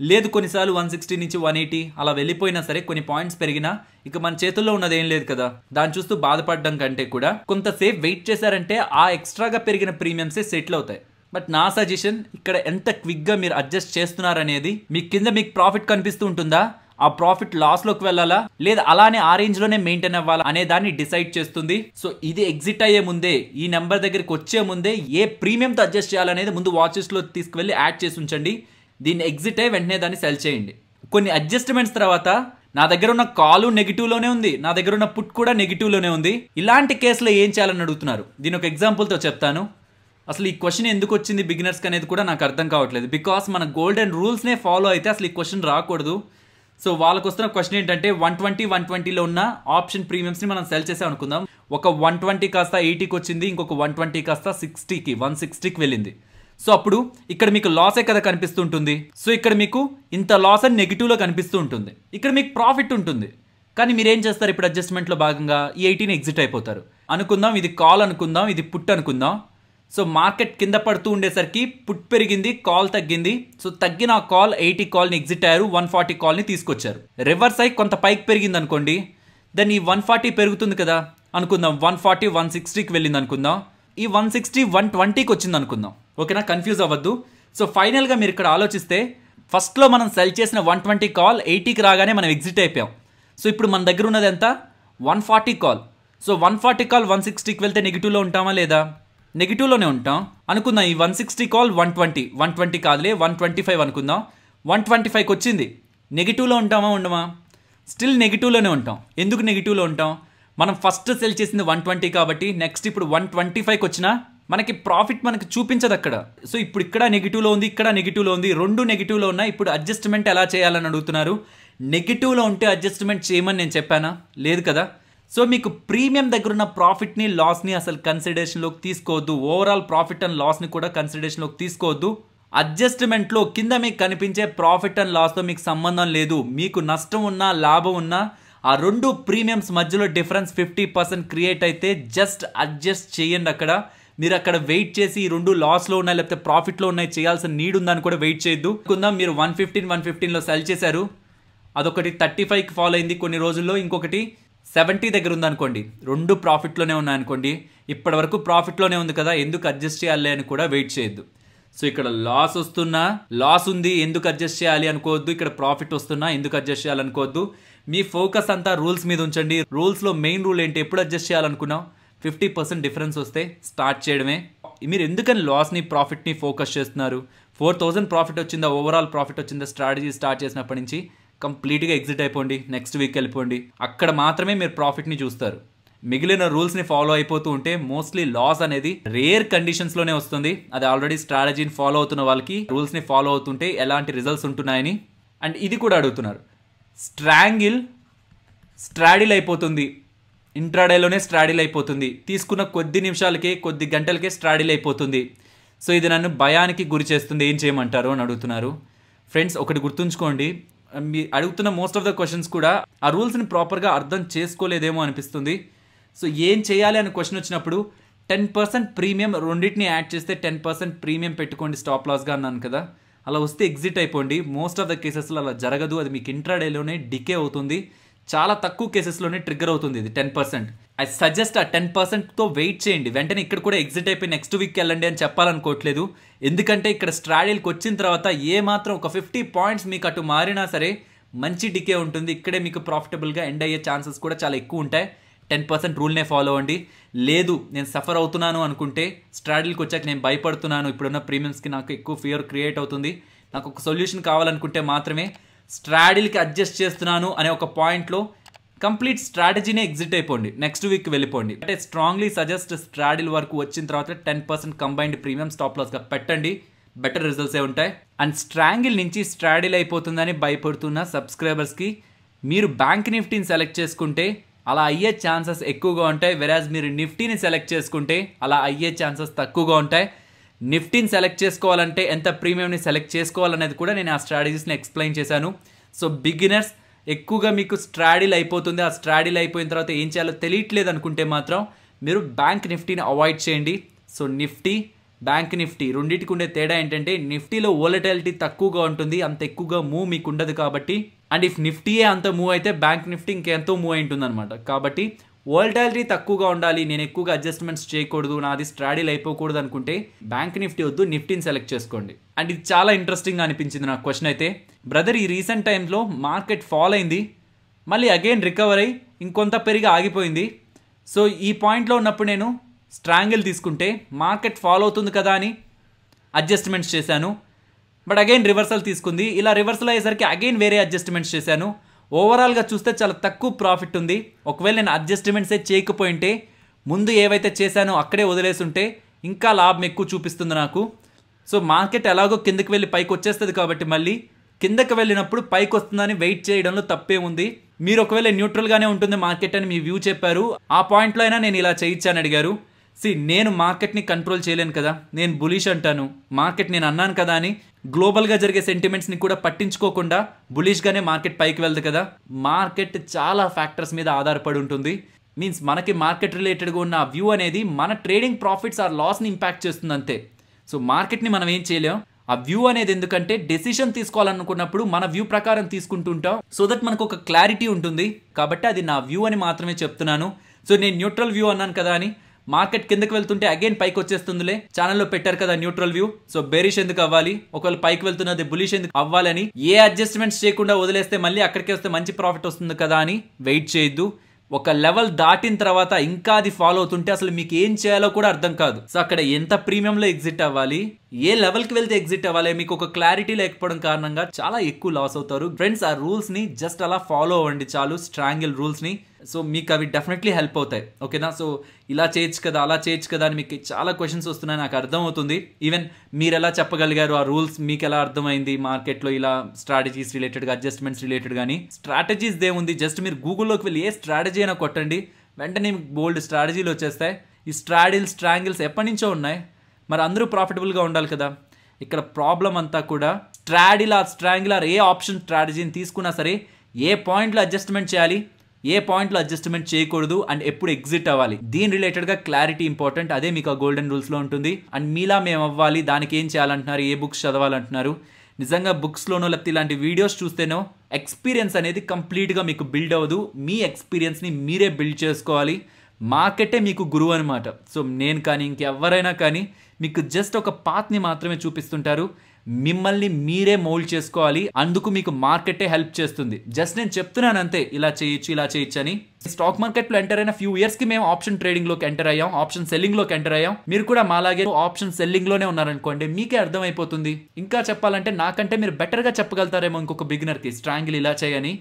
లేదు కొన్నిసార్లు వన్ సిక్స్టీ నుంచి వన్ ఎయిటీ అలా వెళ్ళిపోయినా సరే కొన్ని పాయింట్స్ పెరిగినా ఇక మన చేతుల్లో ఉన్నది ఏం లేదు కదా దాన్ని చూస్తూ బాధపడడం కంటే కూడా కొంతసేపు వెయిట్ చేశారంటే ఆ ఎక్స్ట్రాగా పెరిగిన ప్రీమియమ్సే సెటిల్ అవుతాయి బట్ నా సజెషన్ ఇక్కడ ఎంత క్విక్గా మీరు అడ్జస్ట్ చేస్తున్నారనేది మీ కింద మీకు ప్రాఫిట్ కనిపిస్తూ ఉంటుందా ఆ ప్రాఫిట్ లాస్లోకి వెళ్ళాలా లేదా అలానే ఆ లోనే మెయింటైన్ అవ్వాలా అనే దాన్ని డిసైడ్ చేస్తుంది సో ఇది ఎగ్జిట్ అయ్యే ముందే ఈ నెంబర్ దగ్గరికి వచ్చే ముందే ఏ ప్రీమియంతో అడ్జస్ట్ చేయాలనేది ముందు వాచెస్లో తీసుకువెళ్ళి యాడ్ చేసి ఉంచండి దీన్ని ఎగ్జిట్ అయ్యి వెంటనే దాన్ని సెల్ చేయండి కొన్ని అడ్జస్ట్మెంట్స్ తర్వాత నా దగ్గర ఉన్న కాలు నెగిటివ్లోనే ఉంది నా దగ్గర ఉన్న పుట్ కూడా నెగిటివ్లోనే ఉంది ఇలాంటి కేసులో ఏం చేయాలని అడుగుతున్నారు దీని ఒక ఎగ్జాంపుల్తో చెప్తాను అసలు ఈ క్వశ్చన్ ఎందుకు వచ్చింది బిగినర్స్ అనేది కూడా నాకు అర్థం కావట్లేదు బికాస్ మన గోల్డెన్ రూల్స్నే ఫాలో అయితే అసలు ఈ క్వశ్చన్ రాకూడదు సో వాళ్ళకు వస్తున్న క్వశ్చన్ ఏంటంటే వన్ ట్వంటీ వన్ ట్వంటీలో ఉన్న ఆప్షన్ ప్రీమియమ్స్ని మనం సెల్ చేసాం అనుకుందాం ఒక వన్ ట్వంటీ కాస్త ఎయిటీకి వచ్చింది ఇంకొక వన్ ట్వంటీ కాస్త సిక్స్టీకి వన్ సిక్స్టీకి వెళ్ళింది సో అప్పుడు ఇక్కడ మీకు లాసే కదా కనిపిస్తుంటుంది సో ఇక్కడ మీకు ఇంత లాస్ అని నెగిటివ్లో కనిపిస్తూ ఉంటుంది ఇక్కడ మీకు ప్రాఫిట్ ఉంటుంది కానీ మీరేం చేస్తారు ఇప్పుడు అడ్జస్ట్మెంట్లో భాగంగా ఈ ఎయిటీని ఎగ్జిట్ అయిపోతారు అనుకుందాం ఇది కాల్ అనుకుందాం ఇది పుట్ అనుకుందాం సో మార్కెట్ కింద పడుతూ ఉండేసరికి పుట్ పెరిగింది కాల్ తగ్గింది సో తగ్గిన కాల్ ఎయిటీ కాల్ని ఎగ్జిట్ అయ్యారు వన్ ఫార్టీ కాల్ని తీసుకొచ్చారు రివర్స్ అయి కొంత పైకి పెరిగింది అనుకోండి దెన్ ఈ వన్ ఫార్టీ పెరుగుతుంది కదా అనుకుందాం వన్ ఫార్టీ వన్ సిక్స్టీకి వెళ్ళింది అనుకుందాం ఈ వన్ సిక్స్టీ వన్ ట్వంటీకి వచ్చింది అనుకుందాం ఓకేనా కన్ఫ్యూజ్ అవ్వద్దు సో ఫైనల్గా మీరు ఇక్కడ ఆలోచిస్తే ఫస్ట్లో మనం సెల్ చేసిన వన్ ట్వంటీ కాల్ ఎయిటీకి రాగానే మనం ఎగ్జిట్ అయిపోయాం సో ఇప్పుడు మన దగ్గర ఉన్నది ఎంత one forty call so one forty call one సిక్స్టీకి వెళ్తే నెగిటివ్లో ఉంటామా లేదా నెగిటివ్లోనే ఉంటాం అనుకుందాం ఈ one sixty call one twenty one twenty కాదులే వన్ ట్వంటీ ఫైవ్ అనుకుందాం వన్ ట్వంటీ ఫైవ్కి వచ్చింది నెగిటివ్లో ఉంటామా ఉండమా స్టిల్ నెగిటివ్లోనే ఉంటాం ఎందుకు నెగిటివ్లో ఉంటాం మనం ఫస్ట్ సెల్ చేసింది వన్ ట్వంటీ కాబట్టి నెక్స్ట్ ఇప్పుడు వన్ ట్వంటీ ఫైవ్కి వచ్చినా మనకి ప్రాఫిట్ మనకి చూపించదు అక్కడ సో ఇప్పుడు ఇక్కడ నెగిటివ్లో ఉంది ఇక్కడ నెగిటివ్లో ఉంది రెండు నెగిటివ్లో ఉన్నాయి ఇప్పుడు అడ్జస్ట్మెంట్ ఎలా చేయాలని అడుగుతున్నారు నెగిటివ్లో ఉంటే అడ్జస్ట్మెంట్ చేయమని నేను చెప్పానా లేదు కదా సో మీకు ప్రీమియం దగ్గర ఉన్న ప్రాఫిట్ని లాస్ని అసలు కన్సిడరేషన్లోకి తీసుకోవద్దు ఓవరాల్ ప్రాఫిట్ అండ్ లాస్ని కూడా కన్సిడరేషన్లోకి తీసుకోవద్దు అడ్జస్ట్మెంట్లో కింద మీకు కనిపించే ప్రాఫిట్ అండ్ లాస్తో మీకు సంబంధం లేదు మీకు నష్టం ఉన్నా లాభం ఉన్నా ఆ రెండు ప్రీమియమ్స్ మధ్యలో డిఫరెన్స్ ఫిఫ్టీ పర్సెంట్ క్రియేట్ అయితే జస్ట్ అడ్జస్ట్ చేయండి అక్కడ మీరు అక్కడ వెయిట్ చేసి ఈ రెండు లాస్లో ఉన్నాయి లేకపోతే ప్రాఫిట్లో ఉన్నాయి చేయాల్సిన నీడ్ ఉందని కూడా వెయిట్ చేయొద్దు కుందాం మీరు వన్ ఫిఫ్టీన్ వన్ ఫిఫ్టీన్లో సెల్ చేశారు అదొకటి థర్టీ ఫైవ్కి ఫాలో అయింది కొన్ని రోజుల్లో ఇంకొకటి సెవెంటీ దగ్గర ఉందనుకోండి రెండు ప్రాఫిట్లోనే ఉన్నాయనుకోండి ఇప్పటి వరకు ప్రాఫిట్లోనే ఉంది కదా ఎందుకు అడ్జస్ట్ చేయాలి అని కూడా వెయిట్ చేయొద్దు సో ఇక్కడ లాస్ వస్తున్నా లాస్ ఉంది ఎందుకు అడ్జస్ట్ చేయాలి అనుకోవద్దు ఇక్కడ ప్రాఫిట్ వస్తున్నా ఎందుకు అడ్జస్ట్ చేయాలనుకోవద్దు మీ ఫోకస్ అంతా రూల్స్ మీద ఉంచండి రూల్స్లో మెయిన్ రూల్ ఏంటి ఎప్పుడు అడ్జస్ట్ చేయాలనుకున్నాం ఫిఫ్టీ పర్సెంట్ డిఫరెన్స్ వస్తే స్టార్ట్ చేయడమే మీరు ఎందుకని లాస్ని ప్రాఫిట్ని ఫోకస్ చేస్తున్నారు ఫోర్ థౌజండ్ ప్రాఫిట్ వచ్చిందా ఓవరాల్ ప్రాఫిట్ వచ్చిందా స్ట్రాటజీ స్టార్ట్ చేసినప్పటి నుంచి కంప్లీట్గా ఎగ్జిట్ అయిపోండి నెక్స్ట్ వీక్ వెళ్ళిపోండి అక్కడ మాత్రమే మీరు ప్రాఫిట్ని చూస్తారు మిగిలిన రూల్స్ని ఫాలో అయిపోతూ ఉంటే మోస్ట్లీ లాస్ అనేది రేర్ కండిషన్స్లోనే వస్తుంది అది ఆల్రెడీ స్ట్రాటజీని ఫాలో అవుతున్న వాళ్ళకి రూల్స్ని ఫాలో అవుతుంటే ఎలాంటి రిజల్ట్స్ ఉంటున్నాయని అండ్ ఇది కూడా అడుగుతున్నారు స్ట్రాంగిల్ స్ట్రాడిల్ అయిపోతుంది ఇంట్రాడేలోనే స్ట్రాడిల్ అయిపోతుంది తీసుకున్న కొద్ది నిమిషాలకే కొద్ది గంటలకే స్ట్రాడిల్ అయిపోతుంది సో ఇది నన్ను భయానికి గురి చేస్తుంది ఏం చేయమంటారు అని అడుగుతున్నారు ఫ్రెండ్స్ ఒకటి గుర్తుంచుకోండి మీ అడుగుతున్న మోస్ట్ ఆఫ్ ద క్వశ్చన్స్ కూడా ఆ రూల్స్ని ప్రాపర్గా అర్థం చేసుకోలేదేమో అనిపిస్తుంది సో ఏం చేయాలి అని క్వశ్చన్ వచ్చినప్పుడు టెన్ పర్సెంట్ ప్రీమియం రెండింటిని యాడ్ చేస్తే టెన్ పర్సెంట్ ప్రీమియం పెట్టుకోండి స్టాప్ లాస్గా అన్నాను కదా అలా వస్తే ఎగ్జిట్ అయిపోండి మోస్ట్ ఆఫ్ ద కేసెస్లో అలా జరగదు అది మీకు ఇంట్రాడేలోనే డికే అవుతుంది చాలా తక్కువ కేసెస్లోనే ట్రిగ్గర్ అవుతుంది ఇది టెన్ పర్సెంట్ ఐ సజెస్ట్ ఆ టెన్ పర్సెంట్తో వెయిట్ చేయండి వెంటనే ఇక్కడ కూడా ఎగ్జిట్ అయిపోయి నెక్స్ట్ వీక్ వెళ్ళండి అని చెప్పాలనుకోవట్లేదు ఎందుకంటే ఇక్కడ స్ట్రాడీలకు వచ్చిన తర్వాత ఏ మాత్రం ఒక ఫిఫ్టీ పాయింట్స్ మీకు అటు మారినా సరే మంచి డికే ఉంటుంది ఇక్కడే మీకు ప్రాఫిటబుల్గా ఎండ్ అయ్యే ఛాన్సెస్ కూడా చాలా ఎక్కువ ఉంటాయి టెన్ పర్సెంట్ రూల్నే ఫాలో అవ్వండి లేదు నేను సఫర్ అవుతున్నాను అనుకుంటే స్ట్రాడీలకు వచ్చాక నేను భయపడుతున్నాను ఇప్పుడున్న ప్రీమియమ్స్కి నాకు ఎక్కువ ఫియర్ క్రియేట్ అవుతుంది నాకు ఒక సొల్యూషన్ కావాలనుకుంటే మాత్రమే స్ట్రాడీలకి అడ్జస్ట్ చేస్తున్నాను అనే ఒక పాయింట్లో కంప్లీట్ స్ట్రాటజీనే ఎగ్జిట్ అయిపోండి నెక్స్ట్ వీక్ వెళ్ళిపోండి అంటే స్ట్రాంగ్లీ సజెస్ట్ స్ట్రాడిల్ వర్క్ వచ్చిన తర్వాత ten percent combined premium stop లాస్గా పెట్టండి బెటర్ రిజల్ట్సే ఉంటాయి అండ్ స్ట్రాంగిల్ నుంచి స్ట్రాడిల్ అయిపోతుందని భయపడుతున్న సబ్స్క్రైబర్స్కి మీరు బ్యాంక్ నిఫ్టీని సెలెక్ట్ చేసుకుంటే అలా అయ్యే ఛాన్సెస్ ఎక్కువగా ఉంటాయి వెరాజ్ మీరు నిఫ్టీని సెలెక్ట్ చేసుకుంటే అలా అయ్యే ఛాన్సెస్ తక్కువగా ఉంటాయి నిఫ్టీని సెలెక్ట్ చేసుకోవాలంటే ఎంత ప్రీమియంని సెలెక్ట్ చేసుకోవాలనేది కూడా నేను ఆ స్ట్రాటజీస్ని ఎక్స్ప్లెయిన్ చేశాను సో బిగినర్స్ ఎక్కువగా మీకు స్ట్రాడిల్ అయిపోతుంది ఆ స్ట్రాడిల్ అయిపోయిన తర్వాత ఏం చేయాలో తెలియట్లేదు అనుకుంటే మాత్రం మీరు బ్యాంక్ నిఫ్టీని అవాయిడ్ చేయండి సో నిఫ్టీ బ్యాంక్ నిఫ్టీ రెండింటికి ఉండే తేడా ఏంటంటే నిఫ్టీలో ఓలటాలిటీ తక్కువగా ఉంటుంది అంత ఎక్కువగా మూవ్ మీకు ఉండదు కాబట్టి అండ్ ఇఫ్ నిఫ్టీయే అంత మూవ్ అయితే బ్యాంక్ నిఫ్టీ ఇంకెంతో మూవ్ అయి ఉంటుంది అనమాట కాబట్టి వోల్టాలిటీ తక్కువగా ఉండాలి నేను ఎక్కువగా అడ్జస్ట్మెంట్స్ చేయకూడదు నాది స్ట్రాడిల్ అయిపోకూడదు అనుకుంటే బ్యాంక్ నిఫ్టీ వద్దు నిఫ్టీని సెలెక్ట్ చేసుకోండి అండ్ ఇది చాలా ఇంట్రెస్టింగ్ అనిపించింది నాకు క్వశ్చన్ అయితే బ్రదర్ ఈ రీసెంట్ టైంలో మార్కెట్ ఫాల్ అయింది మళ్ళీ అగైన్ రికవర్ అయ్యి ఇంకొంత పెరిగి ఆగిపోయింది సో ఈ పాయింట్లో ఉన్నప్పుడు నేను స్ట్రాంగిల్ తీసుకుంటే మార్కెట్ ఫాలో అవుతుంది కదా అని అడ్జస్ట్మెంట్స్ చేశాను బట్ అగైన్ రివర్సల్ తీసుకుంది ఇలా రివర్సల్ అయ్యేసరికి అగైన్ వేరే అడ్జస్ట్మెంట్స్ చేశాను ఓవరాల్గా చూస్తే చాలా తక్కువ ప్రాఫిట్ ఉంది ఒకవేళ నేను అడ్జస్ట్మెంట్సే చేయకపోయింటే ముందు ఏవైతే చేశానో అక్కడే వదిలేసుంటే ఇంకా లాభం ఎక్కువ చూపిస్తుంది నాకు సో మార్కెట్ ఎలాగో కిందకి వెళ్ళి పైకి వచ్చేస్తుంది కాబట్టి మళ్ళీ కిందకి వెళ్ళినప్పుడు పైకి వస్తుందని వెయిట్ చేయడంలో తప్పే ఉంది మీరు ఒకవేళ న్యూట్రల్గానే ఉంటుంది మార్కెట్ అని మీ వ్యూ చెప్పారు ఆ పాయింట్లో అయినా నేను ఇలా చేయించాను అడిగారు సి నేను మార్కెట్ని కంట్రోల్ చేయలేను కదా నేను బులిష్ అంటాను మార్కెట్ నేను అన్నాను కదా అని గ్లోబల్గా జరిగే సెంటిమెంట్స్ని కూడా పట్టించుకోకుండా బులిష్గానే మార్కెట్ పైకి వెళ్దు కదా మార్కెట్ చాలా ఫ్యాక్టర్స్ మీద ఆధారపడి ఉంటుంది మీన్స్ మనకి మార్కెట్ రిలేటెడ్గా ఉన్న వ్యూ అనేది మన ట్రేడింగ్ ప్రాఫిట్స్ ఆర్ లాస్ని ఇంపాక్ట్ చేస్తుంది అంతే సో మార్కెట్ని మనం ఏం చేయలేం ఆ వ్యూ అనేది ఎందుకంటే డెసిషన్ తీసుకోవాలనుకున్నప్పుడు మన వ్యూ ప్రకారం తీసుకుంటుంటాం సో దట్ మనకు ఒక క్లారిటీ ఉంటుంది కాబట్టి అది నా వ్యూ అని మాత్రమే చెప్తున్నాను సో నేను న్యూట్రల్ వ్యూ అన్నాను కదా అని మార్కెట్ కిందకి వెళ్తుంటే అగైన్ పైకి వచ్చేస్తుందిలే ఛానల్లో పెట్టారు కదా న్యూట్రల్ వ్యూ సో బేరిష్ ఎందుకు అవ్వాలి ఒకవేళ పైకి వెళ్తున్నది బులిష్ ఎందుకు అవ్వాలని ఏ అడ్జస్ట్మెంట్స్ చేయకుండా వదిలేస్తే మళ్ళీ అక్కడికి వస్తే మంచి ప్రాఫిట్ వస్తుంది కదా అని వెయిట్ చేయొద్దు ఒక లెవెల్ దాటిన తర్వాత ఇంకా అది ఫాలో అవుతుంటే అసలు మీకు ఏం చేయాలో కూడా అర్థం కాదు సో అక్కడ ఎంత ప్రీమియంలో ఎగ్జిట్ అవ్వాలి ఏ లెవెల్కి వెళ్తే ఎగ్జిట్ అవ్వాలి మీకు ఒక క్లారిటీ లేకపోవడం కారణంగా చాలా ఎక్కువ లాస్ అవుతారు ఫ్రెండ్స్ ఆ రూల్స్ని జస్ట్ అలా ఫాలో అవ్వండి చాలు స్ట్రాంగిల్ రూల్స్ని సో మీకు అవి డెఫినెట్లీ హెల్ప్ అవుతాయి ఓకేనా సో ఇలా చేయొచ్చు కదా అలా చేయొచ్చు కదా అని మీకు చాలా క్వశ్చన్స్ వస్తున్నాయి నాకు అర్థమవుతుంది ఈవెన్ మీరు ఎలా చెప్పగలిగారు ఆ రూల్స్ మీకు ఎలా అర్థమైంది మార్కెట్లో ఇలా స్ట్రాటజీస్ రిలేటెడ్గా అడ్జస్ట్మెంట్స్ రిలేటెడ్ కానీ స్ట్రాటజీస్ దేముంది జస్ట్ మీరు గూగుల్లోకి వెళ్ళి ఏ స్ట్రాటజీ అయినా కొట్టండి వెంటనే బోల్డ్ స్ట్రాటజీలు వచ్చేస్తాయి ఈ స్ట్రాడిల్స్ స్ట్రాంగిల్స్ ఎప్పటి నుంచో ఉన్నాయి మరి అందరూ ప్రాఫిటబుల్గా ఉండాలి కదా ఇక్కడ ప్రాబ్లం అంతా కూడా స్ట్రాడిల్ ఆ స్ట్రాంగిల్ ఏ ఆప్షన్ స్ట్రాటజీని తీసుకున్నా సరే ఏ పాయింట్లో అడ్జస్ట్మెంట్ చేయాలి ఏ పాయింట్లో అడ్జస్ట్మెంట్ చేయకూడదు అండ్ ఎప్పుడు ఎగ్జిట్ అవ్వాలి దీని రిలేటెడ్గా క్లారిటీ ఇంపార్టెంట్ అదే మీకు ఆ గోల్డెన్ రూల్స్లో ఉంటుంది అండ్ మీలా మేము అవ్వాలి దానికి ఏం చేయాలంటున్నారు ఏ బుక్స్ చదవాలంటున్నారు నిజంగా బుక్స్లోనో లేకపోతే ఇలాంటి వీడియోస్ చూస్తేనో ఎక్స్పీరియన్స్ అనేది కంప్లీట్గా మీకు బిల్డ్ అవ్వదు మీ ఎక్స్పీరియన్స్ని మీరే బిల్డ్ చేసుకోవాలి మార్కెటే మీకు గురువు అనమాట సో నేను కానీ ఇంకెవరైనా కానీ మీకు జస్ట్ ఒక పాత్ని మాత్రమే చూపిస్తుంటారు మిమ్మల్ని మీరే మోల్డ్ చేసుకోవాలి అందుకు మీకు మార్కెటే హెల్ప్ చేస్తుంది జస్ట్ నేను చెప్తున్నాను అంతే ఇలా చేయొచ్చు ఇలా చేయొచ్చు అని స్టాక్ మార్కెట్లో ఎంటర్ అయిన ఫ్యూ ఇయర్స్ కి మేము ఆప్షన్ ట్రేడింగ్ లోకి ఎంటర్ అయ్యాం ఆప్షన్ సెల్లింగ్ లోకి ఎంటర్ అయ్యాం మీరు కూడా మాలాగే ఆప్షన్ సెల్లింగ్ లోనే ఉన్నారనుకోండి మీకే అర్థమైపోతుంది ఇంకా చెప్పాలంటే నాకంటే మీరు బెటర్ గా చెప్పగలుగుతారేమో ఇంకొక బిగినర్ కి స్ట్రాంగిల్ ఇలా చేయని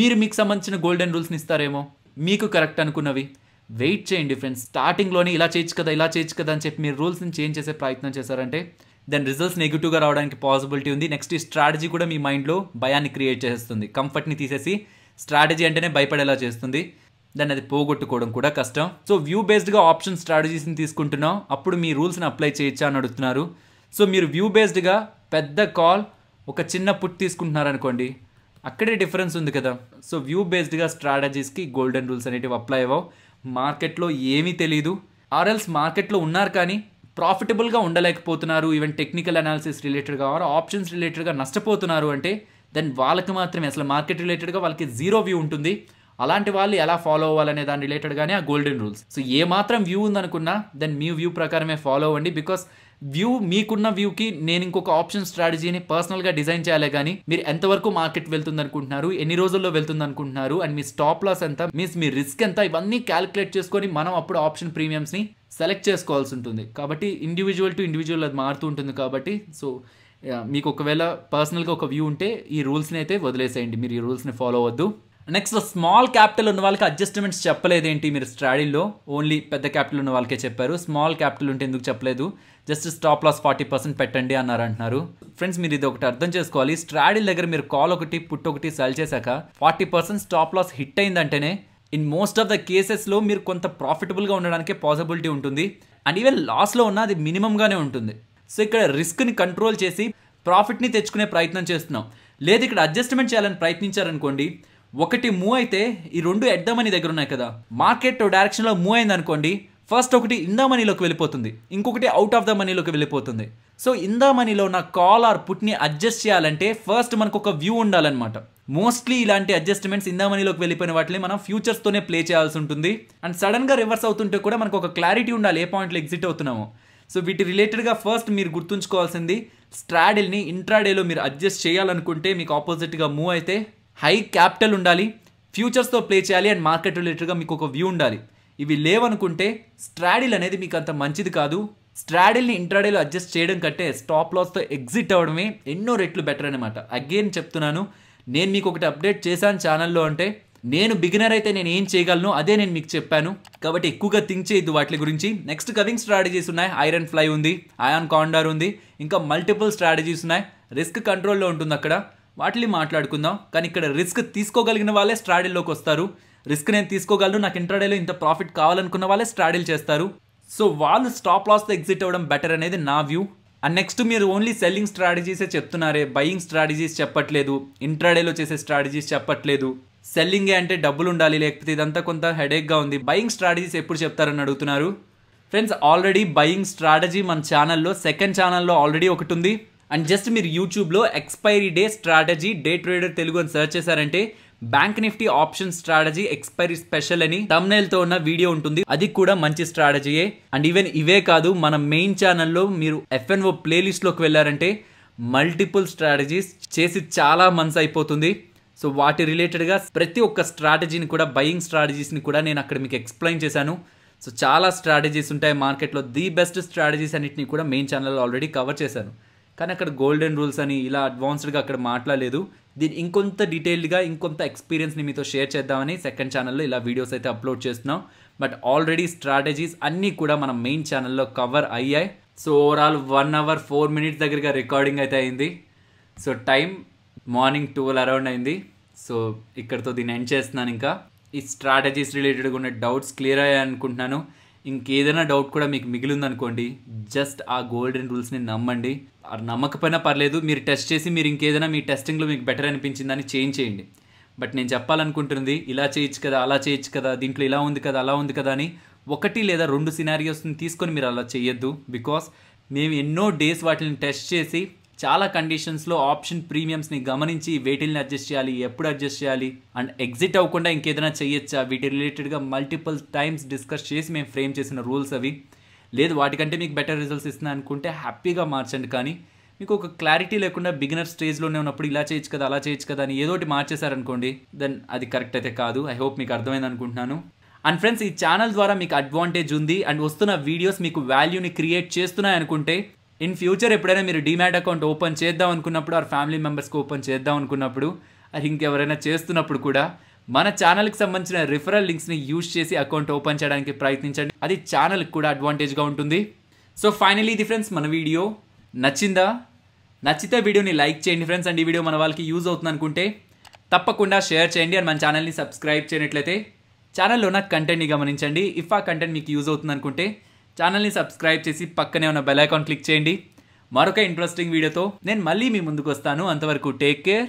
మీరు మీకు సంబంధించిన గోల్డెన్ రూల్స్ని ఇస్తారేమో మీకు కరెక్ట్ అనుకున్నవి వెయిట్ చేయండి ఫ్రెండ్స్ స్టార్టింగ్లోనే ఇలా చేయొచ్చు కదా ఇలా చేయొచ్చు కదా అని చెప్పి మీరు రూల్స్ని చేంజ్ చేసే ప్రయత్నం చేశారంటే దెన్ రిజల్ట్స్ నెగిటివ్గా రావడానికి పాసిబిలిటీ ఉంది నెక్స్ట్ ఈ స్ట్రాటజీ కూడా మీ మైండ్లో భయాన్ని క్రియేట్ చేస్తుంది కంఫర్ట్ని తీసేసి స్ట్రాటజీ అంటేనే భయపడేలా చేస్తుంది దాన్ని అది పోగొట్టుకోవడం కూడా కష్టం సో వ్యూ బేస్డ్గా ఆప్షన్ స్ట్రాటజీస్ని తీసుకుంటున్నాం అప్పుడు మీ రూల్స్ని అప్లై చేయొచ్చా అని అడుగుతున్నారు సో మీరు వ్యూ బేస్డ్గా పెద్ద కాల్ ఒక చిన్న పుట్ తీసుకుంటున్నారనుకోండి అక్కడే డిఫరెన్స్ ఉంది కదా సో వ్యూ బేస్డ్గా స్ట్రాటజీస్కి గోల్డెన్ రూల్స్ అనేటివి అప్లై అవ్వవు మార్కెట్లో ఏమీ తెలియదు ఆర్ఎల్స్ మార్కెట్లో ఉన్నారు కానీ ప్రాఫిటబుల్గా ఉండలేకపోతున్నారు ఈవెన్ టెక్నికల్ అనాలిసిస్ రిలేటెడ్గా ఆర్ ఆప్షన్స్ రిలేటెడ్గా నష్టపోతున్నారు అంటే దెన్ వాళ్ళకి మాత్రమే అసలు మార్కెట్ రిలేటెడ్గా వాళ్ళకి జీరో వ్యూ ఉంటుంది అలాంటి వాళ్ళు ఎలా ఫాలో అవ్వాలనే దాని రిలేటెడ్గానే ఆ గోల్డెన్ రూల్స్ సో ఏ మాత్రం వ్యూ ఉందనుకున్నా దెన్ మీ వ్యూ ప్రకారమే ఫాలో అవ్వండి బికాస్ వ్యూ మీకున్న వ్యూకి నేను ఇంకొక ఆప్షన్ స్ట్రాటజీని పర్సనల్గా డిజైన్ చేయాలి కానీ మీరు ఎంతవరకు మార్కెట్ వెళ్తుంది అనుకుంటున్నారు ఎన్ని రోజుల్లో వెళ్తుంది అనుకుంటున్నారు అండ్ మీ స్టాప్ లాస్ ఎంత మీన్స్ మీ రిస్క్ ఎంత ఇవన్నీ క్యాలిక్యులేట్ చేసుకొని మనం అప్పుడు ఆప్షన్ ప్రీమియమ్స్ని సెలెక్ట్ చేసుకోవాల్సి ఉంటుంది కాబట్టి ఇండివిజువల్ టు ఇండివిజువల్ అది మారుతూ ఉంటుంది కాబట్టి సో మీకు ఒకవేళ పర్సనల్గా ఒక వ్యూ ఉంటే ఈ రూల్స్ని అయితే వదిలేసేయండి మీరు ఈ రూల్స్ని ఫాలో అవ్వద్దు నెక్స్ట్ స్మాల్ క్యాపిటల్ ఉన్న వాళ్ళకి అడ్జస్ట్మెంట్స్ చెప్పలేదు ఏంటి మీరు స్ట్రాడీలో ఓన్లీ పెద్ద క్యాపిటల్ ఉన్న వాళ్ళకే చెప్పారు స్మాల్ క్యాపిటల్ ఉంటే ఎందుకు చెప్పలేదు just stop loss forty percent పెట్టండి అన్నారు అంటున్నారు ఫ్రెండ్స్ మీరు ఇది ఒకటి అర్థం చేసుకోవాలి స్ట్రాడీల దగ్గర మీరు కాల్ ఒకటి పుట్ ఒకటి సెల్ చేశాక forty percent stop loss hit అయిందంటేనే ఇన్ మోస్ట్ ఆఫ్ ద కేసెస్లో మీరు కొంత ప్రాఫిటబుల్గా ఉండడానికి పాసిబిలిటీ ఉంటుంది అండ్ ఈవెన్ లాస్లో ఉన్న అది మినిమంగానే ఉంటుంది సో ఇక్కడ రిస్క్ని కంట్రోల్ చేసి ప్రాఫిట్ని తెచ్చుకునే ప్రయత్నం చేస్తున్నాం లేదు ఇక్కడ అడ్జస్ట్మెంట్ చేయాలని ప్రయత్నించారనుకోండి ఒకటి మూవ్ అయితే ఈ రెండు ఎడ్ద దగ్గర ఉన్నాయి కదా మార్కెట్ డైరెక్షన్లో మూవ్ అయింది అనుకోండి ఫస్ట్ ఒకటి ఇందా మనీలోకి వెళ్ళిపోతుంది ఇంకొకటి అవుట్ ఆఫ్ ద మనీలోకి వెళ్ళిపోతుంది సో ఇందా మనీలో నా కాల్ ఆర్ పుట్ని అడ్జస్ట్ చేయాలంటే ఫస్ట్ మనకు ఒక వ్యూ ఉండాలన్నమాట మోస్ట్లీ ఇలాంటి అడ్జస్ట్మెంట్స్ ఇందా మనీలోకి వెళ్ళిపోయిన వాటిని మనం ఫ్యూచర్స్తోనే ప్లే చేయాల్సి ఉంటుంది అండ్ సడన్గా రివర్స్ అవుతుంటే కూడా మనకు ఒక క్లారిటీ ఉండాలి ఏ పాయింట్లో ఎగ్జిట్ అవుతున్నామో సో వీటి రిలేటెడ్గా ఫస్ట్ మీరు గుర్తుంచుకోవాల్సింది స్ట్రాడిల్ని ఇంట్రాడేలో మీరు అడ్జస్ట్ చేయాలనుకుంటే మీకు ఆపోజిట్గా మూవ్ అయితే హై క్యాపిటల్ ఉండాలి ఫ్యూచర్స్తో ప్లే చేయాలి అండ్ మార్కెట్ రిలేటెడ్గా మీకు ఒక వ్యూ ఉండాలి ఇవి లేవనుకుంటే స్ట్రాడిల్ అనేది మీకు అంత మంచిది కాదు స్ట్రాడిల్ని ఇంట్రాడేలో అడ్జస్ట్ చేయడం కంటే స్టాప్ లాస్తో ఎగ్జిట్ అవ్వడమే ఎన్నో రెట్లు బెటర్ అనమాట అగైన్ చెప్తున్నాను నేను మీకు ఒకటి అప్డేట్ చేశాను ఛానల్లో అంటే నేను బిగినర్ అయితే నేను ఏం చేయగలను అదే నేను మీకు చెప్పాను కాబట్టి ఎక్కువగా థింక్ చేయొద్దు వాటి గురించి నెక్స్ట్ కవింగ్ స్ట్రాటజీస్ ఉన్నాయి ఐరన్ ఫ్లై ఉంది ఐయాన్ కాండార్ ఉంది ఇంకా మల్టిపుల్ స్ట్రాటజీస్ ఉన్నాయి రిస్క్ కంట్రోల్లో ఉంటుంది అక్కడ వాటిని మాట్లాడుకుందాం కానీ ఇక్కడ రిస్క్ తీసుకోగలిగిన వాళ్ళే స్ట్రాడిల్లోకి వస్తారు రిస్క్ నేను తీసుకోగలను నాకు ఇంట్రాడేలో ఇంత ప్రాఫిట్ కావాలనుకున్న వాళ్ళే స్ట్రాడిల్ చేస్తారు సో వాళ్ళు స్టాప్ లాస్తో ఎగ్జిట్ అవ్వడం బెటర్ అనేది నా వ్యూ అండ్ నెక్స్ట్ మీరు ఓన్లీ సెల్లింగ్ స్ట్రాటజీసే చెప్తున్నారే బయింగ్ స్ట్రాటజీస్ చెప్పట్లేదు ఇంట్రాడేలో చేసే స్ట్రాటజీస్ చెప్పట్లేదు సెల్లింగే అంటే డబ్బులు ఉండాలి లేకపోతే ఇదంతా కొంత హెడేక్గా ఉంది బయింగ్ స్ట్రాటజీస్ ఎప్పుడు చెప్తారని అడుగుతున్నారు ఫ్రెండ్స్ ఆల్రెడీ బయింగ్ స్ట్రాటజీ మన ఛానల్లో సెకండ్ ఛానల్లో ఆల్రెడీ ఒకటి ఉంది అండ్ జస్ట్ మీరు యూట్యూబ్లో expiry day strategy day trader Telugu అని సెర్చ్ చేశారంటే bank Nifty option strategy expiry special అని తమ్నైల్ తో ఉన్న వీడియో ఉంటుంది అది కూడా మంచి స్ట్రాటజీయే అండ్ ఈవెన్ ఇవే కాదు మన మెయిన్ ఛానల్లో మీరు ఎఫ్ఎన్ఓ ప్లేలిస్ట్లోకి వెళ్ళారంటే మల్టిపుల్ స్ట్రాటజీస్ చేసి చాలా మంత్స్ అయిపోతుంది సో వాటి రిలేటెడ్గా ప్రతి ఒక్క స్ట్రాటజీని కూడా బయింగ్ స్ట్రాటజీస్ని కూడా నేను అక్కడ మీకు ఎక్స్ప్లెయిన్ చేశాను సో చాలా స్ట్రాటజీస్ ఉంటాయి మార్కెట్లో ది బెస్ట్ స్ట్రాటజీస్ అన్నింటినీ కూడా మెయిన్ ఛానల్లో ఆల్రెడీ కవర్ చేశాను కానీ అక్కడ గోల్డెన్ రూల్స్ అని ఇలా అడ్వాన్స్డ్గా అక్కడ మాట్లాడలేదు దీని ఇంకొంత డీటెయిల్డ్గా ఇంకొంత ఎక్స్పీరియన్స్ని మీతో షేర్ చేద్దామని సెకండ్ ఛానల్లో ఇలా వీడియోస్ అయితే అప్లోడ్ చేస్తున్నాం బట్ ఆల్రెడీ స్ట్రాటజీస్ అన్నీ కూడా మన మెయిన్ ఛానల్లో కవర్ అయ్యాయి so overall one hour four minutes దగ్గరగా రికార్డింగ్ అయితే అయింది so time morning twelve around అయింది సో ఇక్కడతో దీన్ని ఎండ్ చేస్తున్నాను ఇంకా ఈ స్ట్రాటజీస్ రిలేటెడ్గా ఉన్న డౌట్స్ క్లియర్ అయ్యాయి అనుకుంటున్నాను ఇంకేదైనా డౌట్ కూడా మీకు మిగిలిందనుకోండి జస్ట్ ఆ గోల్డెన్ రూల్స్ని నమ్మండి నమ్మకపోయినా పర్లేదు మీరు టెస్ట్ చేసి మీరు ఇంకేదైనా మీ టెస్టింగ్లో మీకు బెటర్ అనిపించిందని చేంజ్ చేయండి బట్ నేను చెప్పాలనుకుంటుంది ఇలా చేయొచ్చు కదా అలా చేయొచ్చు కదా దీంట్లో ఇలా ఉంది కదా అలా ఉంది కదా అని ఒకటి లేదా రెండు సినారియోస్ని తీసుకొని మీరు అలా చేయొద్దు బికాస్ మేము ఎన్నో డేస్ వాటిని టెస్ట్ చేసి చాలా కండిషన్స్లో ఆప్షన్ ప్రీమియమ్స్ని గమనించి వెయిటింగ్ని అడ్జస్ట్ చేయాలి ఎప్పుడు అడ్జస్ట్ చేయాలి అండ్ ఎగ్జిట్ అవ్వకుండా ఇంకేదైనా చేయొచ్చా వీటి రిలేటెడ్గా మల్టిపుల్ టైమ్స్ డిస్కస్ చేసి మేము ఫ్రేమ్ చేసిన రూల్స్ అవి లేదు వాటికంటే మీకు బెటర్ రిజల్ట్స్ ఇస్తుంది అనుకుంటే హ్యాపీగా మార్చండి కానీ మీకు ఒక క్లారిటీ లేకుండా బిగినర్ స్టేజ్లోనే ఉన్నప్పుడు ఇలా చేయొచ్చు కదా అలా చేయొచ్చు కదా అని ఏదోటి మార్చేశారనుకోండి దెన్ అది కరెక్ట్ అయితే కాదు ఐ హోప్ మీకు అర్థమైంది అనుకుంటున్నాను అండ్ ఫ్రెండ్స్ ఈ ఛానల్ ద్వారా మీకు అడ్వాంటేజ్ ఉంది అండ్ వస్తున్న వీడియోస్ మీకు వాల్యూని క్రియేట్ చేస్తున్నాయి అనుకుంటే ఇన్ ఫ్యూచర్ ఎప్పుడైనా మీరు డిమాట్ అకౌంట్ ఓపెన్ చేద్దాం అనుకున్నప్పుడు ఆ ఫ్యామిలీ మెంబర్స్కి ఓపెన్ చేద్దాం అనుకున్నప్పుడు అది ఇంకెవరైనా చేస్తున్నప్పుడు కూడా మన ఛానల్కి సంబంధించిన రిఫరల్ లింక్స్ని యూజ్ చేసి అకౌంట్ ఓపెన్ చేయడానికి ప్రయత్నించండి అది ఛానల్కి కూడా అడ్వాంటేజ్గా ఉంటుంది సో ఫైనలీ ఇది ఫ్రెండ్స్ మన వీడియో నచ్చిందా నచ్చితే వీడియోని లైక్ చేయండి ఫ్రెండ్స్ అండ్ ఈ వీడియో మన వాళ్ళకి యూజ్ అవుతుంది అనుకుంటే తప్పకుండా షేర్ చేయండి అండ్ మన ఛానల్ని సబ్స్క్రైబ్ చేయనట్లయితే ఛానల్లో ఉన్న కంటెంట్ని గమనించండి ఇఫ్ ఆ కంటెంట్ మీకు యూజ్ అవుతుంది అనుకుంటే ఛానల్ని సబ్స్క్రైబ్ చేసి పక్కనే ఉన్న బెల్ అకౌంట్ క్లిక్ చేయండి మరొక ఇంట్రెస్టింగ్ వీడియోతో నేను మళ్ళీ మీ ముందుకు వస్తాను అంతవరకు టేక్ కేర్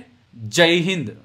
జై హింద్